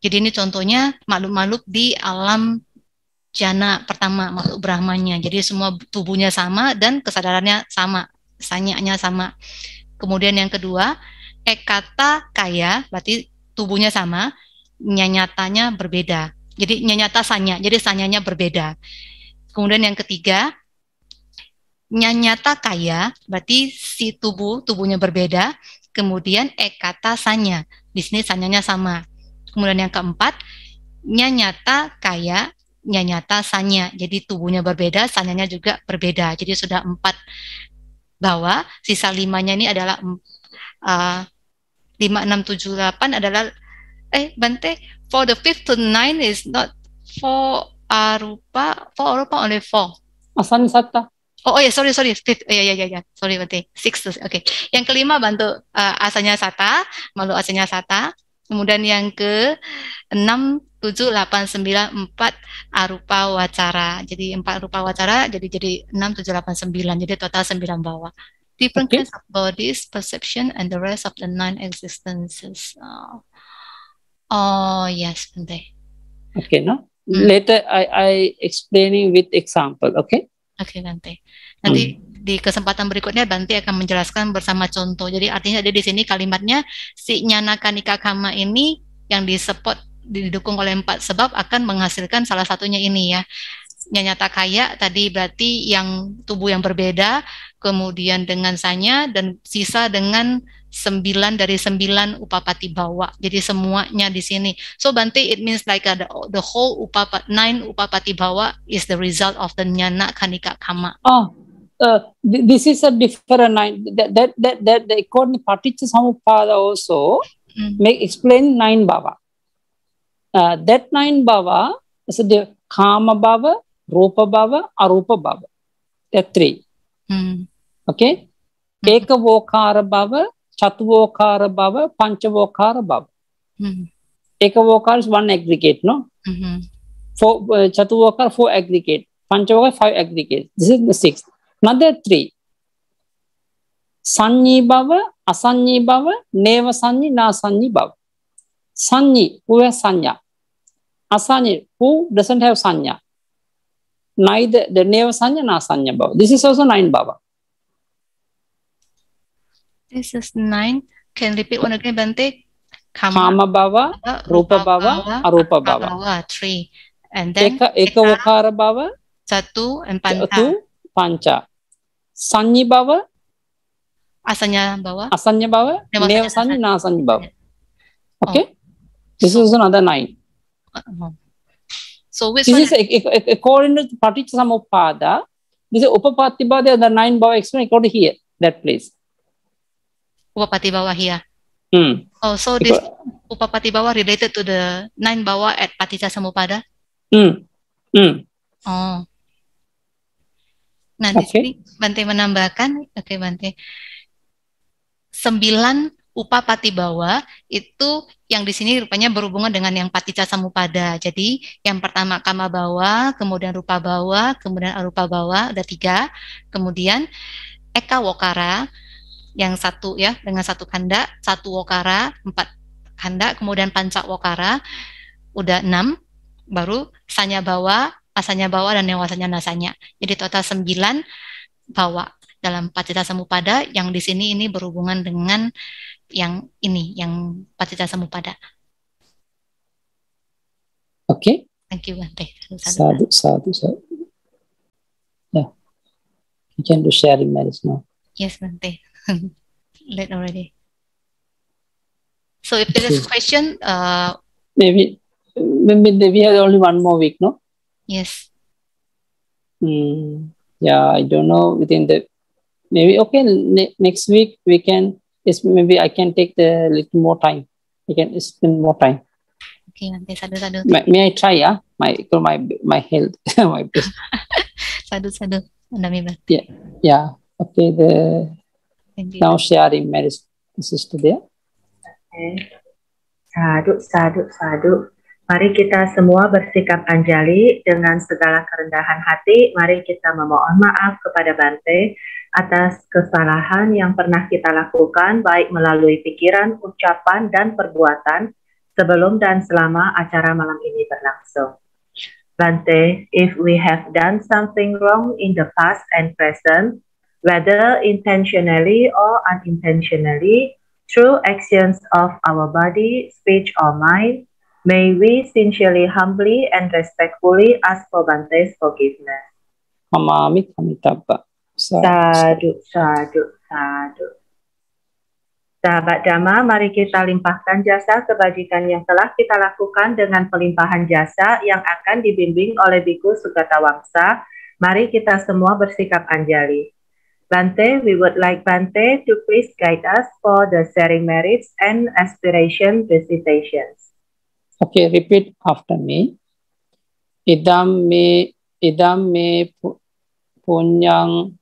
Jadi ini contohnya makhluk-makhluk di alam jana pertama makhluk Brahmanya. Jadi semua tubuhnya sama dan kesadarannya sama, sanyanya sama. Kemudian yang kedua, ekata kaya berarti tubuhnya sama, nyatanya berbeda. Jadi nyanyata sanya, jadi sanyanya berbeda. Kemudian yang ketiga, nyanyata kaya, berarti si tubuh, tubuhnya berbeda. Kemudian ekata sanya, di sini sanyanya sama. Kemudian yang keempat, nyanyata kaya, nyanyata sanya, jadi tubuhnya berbeda, sanyanya juga berbeda. Jadi sudah empat bawa sisa limanya ini adalah uh, 5, 6, 7, 8 adalah eh Bante for the fifth to ninth is not four arupa, four arupa only four. Asami sata Oh, oh yeah, sorry, sorry. Fifth, oh, ya, yeah, ya, yeah, sorry, berarti six. Oke. Okay. Yang kelima bantu uh, asanya sata, malu asanya sata. Kemudian yang ke enam, tujuh, delapan, sembilan, empat arupa wacara. Jadi empat arupa wacara, jadi jadi enam, tujuh, delapan, sembilan. Jadi total sembilan bawah. Different okay. kinds of bodies, perception, and the rest of the nine existences Oh. Oh, yes, Sunday. Okay, no? Mm. Later, I, I explaining with example, okay? Oke, okay, Bante. Nanti hmm. di kesempatan berikutnya Bante akan menjelaskan bersama contoh. Jadi artinya ada di sini kalimatnya si kanika kama ini yang disupport didukung oleh empat sebab akan menghasilkan salah satunya ini ya. nyata kaya tadi berarti yang tubuh yang berbeda, kemudian dengan sanya dan sisa dengan 9 dari 9 upapati bawa. Jadi semuanya di sini. So Bante it means like uh, the, the whole upapa, nine upapati bawa is the result of the nyana kanika kama. Oh. Uh, this is a different nine that that that, that the according paticca samuppada also mm. make explain nine bawa Uh, that nine bawa is the kama bawa rupa bawa arupa bawa that three. Mm. Okay. Mm. Ekavokāra bhava, චතුවෝකාර බව පංචවෝකාර බව එක වෝකාරස් වන් ඇග්‍රිකේට් නො චතුවෝකාර ෝ ඇග්‍රිකේට් පංචවෝක 5 ඇග්‍රිකේට් six නද three සංඥී බව අසංඥී බව නේව සංඥී නා සංඥී බව සංඥී who has sanya asanya who doesn't have sanya neither the neva sanya na sanya bhava this is also nine bhava This is nine. Can repeat one again, Bante. Kama, Kama bawa, rupa bawa, arupa bawa. Three. And then Eka, eka wakara bawa, Satu and panca. Satu, panca. Sanyi bawa, Asanya bawa, Asanya bawa, Neva sanyi, na sanyi bawa. Oh. Okay. Oh. This is another nine. Uh-huh. So which this one? is according to Paticca Samuppada. This is Upapatibada, the nine bawa explained according here, that place. Upapati Bawah ya. Hmm. Oh, so this Upapati Bawah related to the nine Bawah at Patita Samupada? Hmm. Hmm. Oh. Nah, okay. di sini Bante menambahkan, oke okay, Bante, sembilan upapati Bawah itu yang di sini rupanya berhubungan dengan yang patica samupada. Jadi yang pertama kama bawa, kemudian rupa Bawah, kemudian arupa Bawah, ada tiga. Kemudian eka wokara, yang satu ya dengan satu kanda, satu wokara, empat kanda, kemudian panca wokara, udah enam, baru sanya bawa, asanya bawa dan newasanya nasanya. Jadi total sembilan bawa dalam pacita samupada yang di sini ini berhubungan dengan yang ini yang pacita samupada. Oke. Okay. Thank you Bante. Sadu, sadu, sadu. Yeah. You can do sharing management. Yes, Bante. late already. So if there is a question, uh, maybe maybe we have only one more week, no? Yes. Mm, yeah, I don't know within the maybe okay ne next week we can is maybe I can take the little more time. I can spend more time. Okay, nanti sadu sadu. May, may I try ya? Yeah? My my my health, my sadu sadu, Yeah, yeah. Okay, the Indeed. Now sharing Mary Sister Dea. Okay. Sadu, sadu, sadu. Mari kita semua bersikap anjali dengan segala kerendahan hati. Mari kita memohon maaf kepada Bante atas kesalahan yang pernah kita lakukan, baik melalui pikiran, ucapan, dan perbuatan sebelum dan selama acara malam ini berlangsung. Bante, if we have done something wrong in the past and present, whether intentionally or unintentionally, through actions of our body, speech, or mind, may we sincerely, humbly, and respectfully ask for Bante's forgiveness. Amami Kamitabha. Sadu, sadu, sadu. Sahabat Dhamma, mari kita limpahkan jasa kebajikan yang telah kita lakukan dengan pelimpahan jasa yang akan dibimbing oleh Biku Sugata Wangsa. Mari kita semua bersikap anjali. Bante, we would like Bante to please guide us for the sharing merits and aspiration visitations. Okay, repeat after me. Idam me, idam me punyang.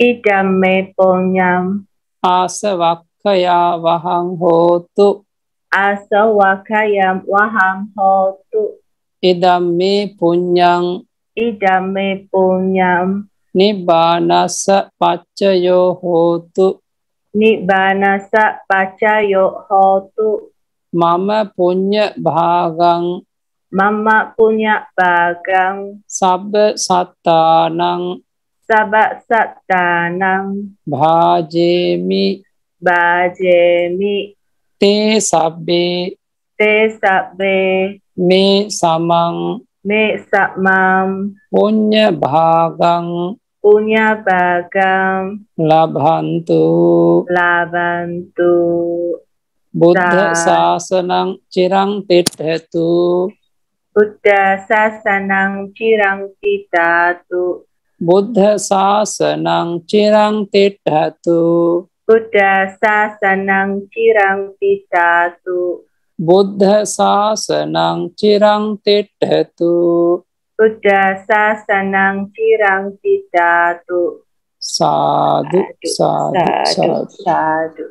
Idam me punyang. Asa Asavakaya vahang hotu. Asavakaya vahang hotu. Idam me punyang. Idam me punyang. නිබානස පච්චයෝ හෝතු නිබානස පච්චයෝ හෝතු මම පුඤ්ඤ භාගං මම පුඤ්ඤ භාගං සබ්බ සත්තානං සබ්බ සත්තානං භාජේමි භාජේමි තේ සබ්බේ තේ සබ්බේ මේ සමං මේ සමම් පුඤ්ඤ භාගං punya bagam labhantu labhantu Buddha sasanang cirang tidhetu Buddha sasanang cirang tidhatu Buddha sasanang cirang tidhatu Buddha sasanang cirang tidhatu Buddha sasanang cirang tidhatu Udasa sanang cirang tidak tu. sadu, sadu, sadu. sadu. sadu.